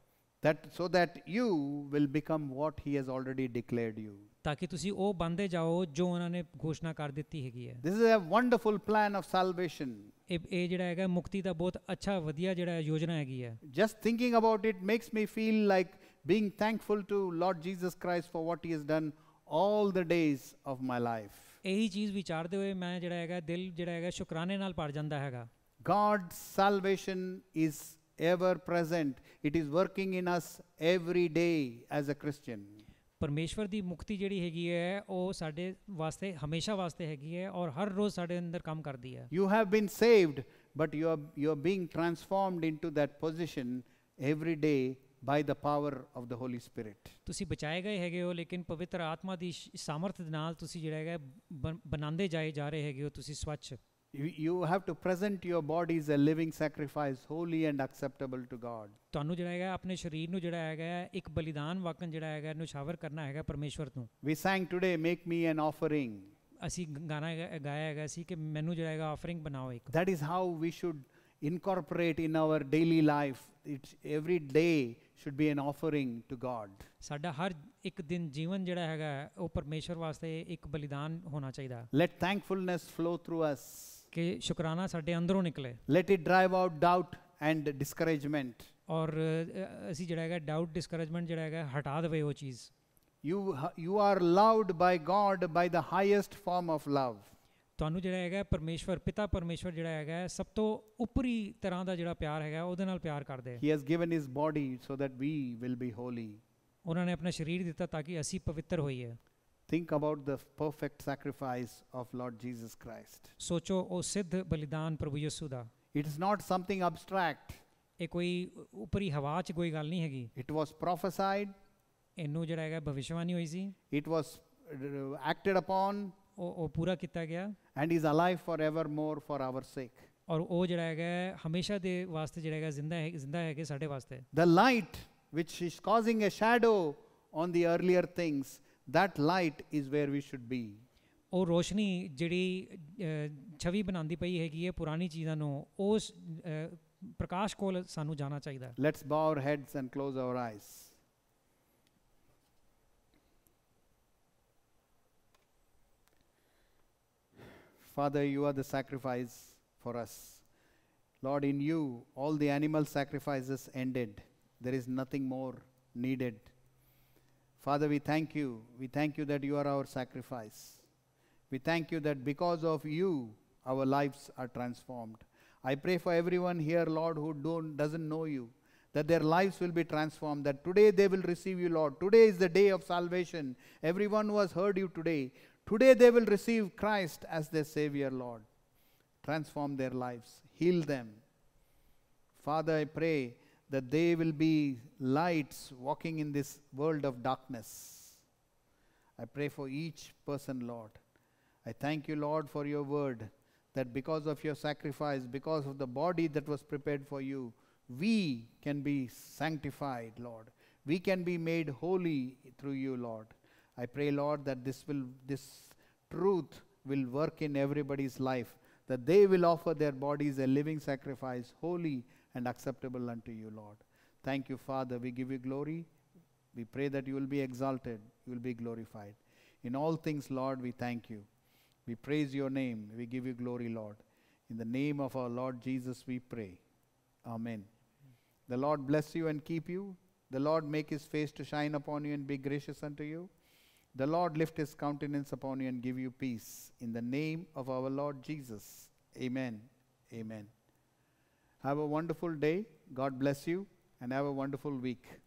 that so that you will become what he has already declared you ਤਾਂ ਤੁਸੀਂ ਉਹ ਬੰਦੇ ਜਾਓ ਜੋ ਉਹਨਾਂ ਨੇ ਘੋਸ਼ਣਾ ਕਰ ਦਿੱਤੀ ਹੈਗੀ ਹੈ this is a wonderful plan of salvation ਇਹ ਇਹ ਜਿਹੜਾ ਹੈਗਾ ਮੁਕਤੀ ਦਾ ਬਹੁਤ ਅੱਛਾ ਵਧੀਆ ਜਿਹੜਾ ਯੋਜਨਾ ਹੈਗੀ ਹੈ just thinking about it makes me feel like being thankful to lord jesus christ for what he has done all the days of my life ਇਹੀ ਚੀਜ਼ ਵਿਚਾਰਦੇ ਹੋਏ ਮੈਂ ਜਿਹੜਾ ਹੈਗਾ ਦਿਲ ਜਿਹੜਾ ਹੈਗਾ ਸ਼ੁਕਰਾਨੇ ਨਾਲ ਭਰ ਜਾਂਦਾ ਹੈਗਾ god's salvation is ever present. It is working in us every day as a Christian. ਪਰਮੇਸ਼ਵਰ ਦੀ ਮੁਕਤੀ ਜਿਹੜੀ ਹੈਗੀ ਹੈ ਉਹ ਸਾਡੇ ਵਾਸਤੇ ਹਮੇਸ਼ਾ ਵਾਸਤੇ ਹੈਗੀ ਹੈ ਔਰ ਹਰ ਰੋਜ਼ ਸਾਡੇ ਅੰਦਰ ਕੰਮ ਕਰਦੀ ਹੈ you have been saved but you are you are being transformed into that position every day by the power of the Holy Spirit ਤੁਸੀਂ ਬਚਾਏ ਗਏ ਹੈਗੇ ਹੋ ਲੇਕਿਨ ਪਵਿੱਤਰ ਆਤਮਾ ਦੀ ਸਮਰਥ ਨਾਲ ਤੁਸੀਂ ਜਿਹੜਾ ਹੈਗਾ ਬਣਾਉਂਦੇ ਜਾਏ ਜਾ ਰਹੇ ਹੈਗੇ ਹੋ ਤੁਸੀਂ ਸਵੱਛ you have to present your body as a living sacrifice holy and acceptable to god ਤੁਹਾਨੂੰ ਜਿਹੜਾ ਹੈਗਾ ਆਪਣੇ ਸਰੀਰ ਨੂੰ ਜਿਹੜਾ ਹੈਗਾ ਇੱਕ ਬਲੀਦਾਨ ਵਾਕਨ ਜਿਹੜਾ ਹੈਗਾ ਕਰਨਾ ਹੈਗਾ ਪਰਮੇਸ਼ਵਰ ਤੋਂ we sang today make me an offering ਅਸੀਂ ਗਾਣਾ ਗਾਇਆ ਹੈਗਾ ਸੀ ਕਿ ਮੈਨੂੰ ਜਿਹੜਾ ਹੈਗਾ ਆਫਰਿੰਗ ਬਣਾਓ ਇੱਕ that is how we should incorporate in our daily life every day should be an offering to god ਸਾਡਾ ਹਰ ਇੱਕ ਦਿਨ ਜੀਵਨ ਜਿਹੜਾ ਹੈਗਾ ਉਹ ਪਰਮੇਸ਼ਰ ਵਾਸਤੇ ਇੱਕ ਬਲੀਦਾਨ ਹੋਣਾ ਚਾਹੀਦਾ let thankfulness flow through us कि शुक्राना ਸਾਡੇ ਅੰਦਰੋਂ ਨਿਕਲੇ let it drive out doubt and discouragement ਔਰ ਅਸੀਂ ਜਿਹੜਾ ਹੈਗਾ ਡਾਊਟ ਡਿਸਕਰੇਜਮੈਂਟ ਜਿਹੜਾ ਹੈਗਾ ਹਟਾ ਦੇਵੇ ਉਹ ਚੀਜ਼ you you are loved by God by the highest form of love ਤੁਹਾਨੂੰ ਜਿਹੜਾ ਹੈਗਾ ਪਰਮੇਸ਼ਵਰ ਪਿਤਾ ਪਰਮੇਸ਼ਵਰ ਜਿਹੜਾ ਹੈਗਾ ਸਭ ਤੋਂ ਉਪਰੀ ਤਰ੍ਹਾਂ ਦਾ ਜਿਹੜਾ ਪਿਆਰ ਹੈਗਾ ਉਹਦੇ ਨਾਲ ਪਿਆਰ ਕਰਦੇ he has given his body so that we will be holy ਉਹਨਾਂ ਨੇ ਆਪਣਾ ਸਰੀਰ ਦਿੱਤਾ ਤਾਂ ਕਿ ਅਸੀਂ ਪਵਿੱਤਰ ਹੋਈਏ think about the perfect sacrifice of Lord Jesus Christ. सोचो ओ सिद्ध बलिदान प्रभु यीशु ਦਾ It is not something abstract. ਇਹ ਕੋਈ ਉਪਰੀ ਹਵਾ 'ਚ ਕੋਈ ਗੱਲ ਨਹੀਂ ਹੈਗੀ। It was prophesied. ਇਹਨੂੰ ਜਿਹੜਾ ਹੈਗਾ ਭਵਿਸ਼ਵਾਣੀ ਹੋਈ ਸੀ। It was uh, acted upon. ਉਹ ਉਹ ਪੂਰਾ ਕੀਤਾ ਗਿਆ। And is alive forevermore for our sake. ਔਰ ਉਹ ਜਿਹੜਾ ਹੈਗਾ ਹਮੇਸ਼ਾ ਦੇ ਵਾਸਤੇ ਜਿਹੜਾ ਹੈਗਾ ਜ਼ਿੰਦਾ ਹੈ ਜ਼ਿੰਦਾ ਹੈਗੇ ਸਾਡੇ ਵਾਸਤੇ। The light which is causing a shadow on the earlier things that light is where we should be ਉਹ ਰੋਸ਼ਨੀ ਜਿਹੜੀ ਛਵੀ ਬਣਾਉਂਦੀ ਪਈ ਹੈਗੀ ਹੈ ਪੁਰਾਣੀ ਚੀਜ਼ਾਂ ਨੂੰ ਉਸ ਪ੍ਰਕਾਸ਼ ਕੋਲ ਸਾਨੂੰ ਜਾਣਾ ਚਾਹੀਦਾ ਹੈ let's bow our heads and close our eyes Father, you are the sacrifice for us. Lord, in you, all the animal sacrifices ended. There is nothing more needed. Father, we thank you. We thank you that you are our sacrifice. We thank you that because of you, our lives are transformed. I pray for everyone here, Lord, who don't, doesn't know you, that their lives will be transformed, that today they will receive you, Lord. Today is the day of salvation. Everyone who has heard you today, today they will receive Christ as their Savior, Lord. Transform their lives, heal them. Father, I pray that they will be lights walking in this world of darkness. I pray for each person, Lord. I thank you, Lord, for your word that because of your sacrifice, because of the body that was prepared for you, we can be sanctified, Lord. We can be made holy through you, Lord. I pray, Lord, that this will this truth will work in everybody's life, that they will offer their bodies a living sacrifice, holy and acceptable unto you, Lord. Thank you, Father. We give you glory. We pray that you will be exalted, you will be glorified. In all things, Lord, we thank you. We praise your name. We give you glory, Lord. In the name of our Lord Jesus, we pray. Amen. The Lord bless you and keep you. The Lord make his face to shine upon you and be gracious unto you. The Lord lift his countenance upon you and give you peace. In the name of our Lord Jesus. Amen. Amen. Have a wonderful day. God bless you and have a wonderful week.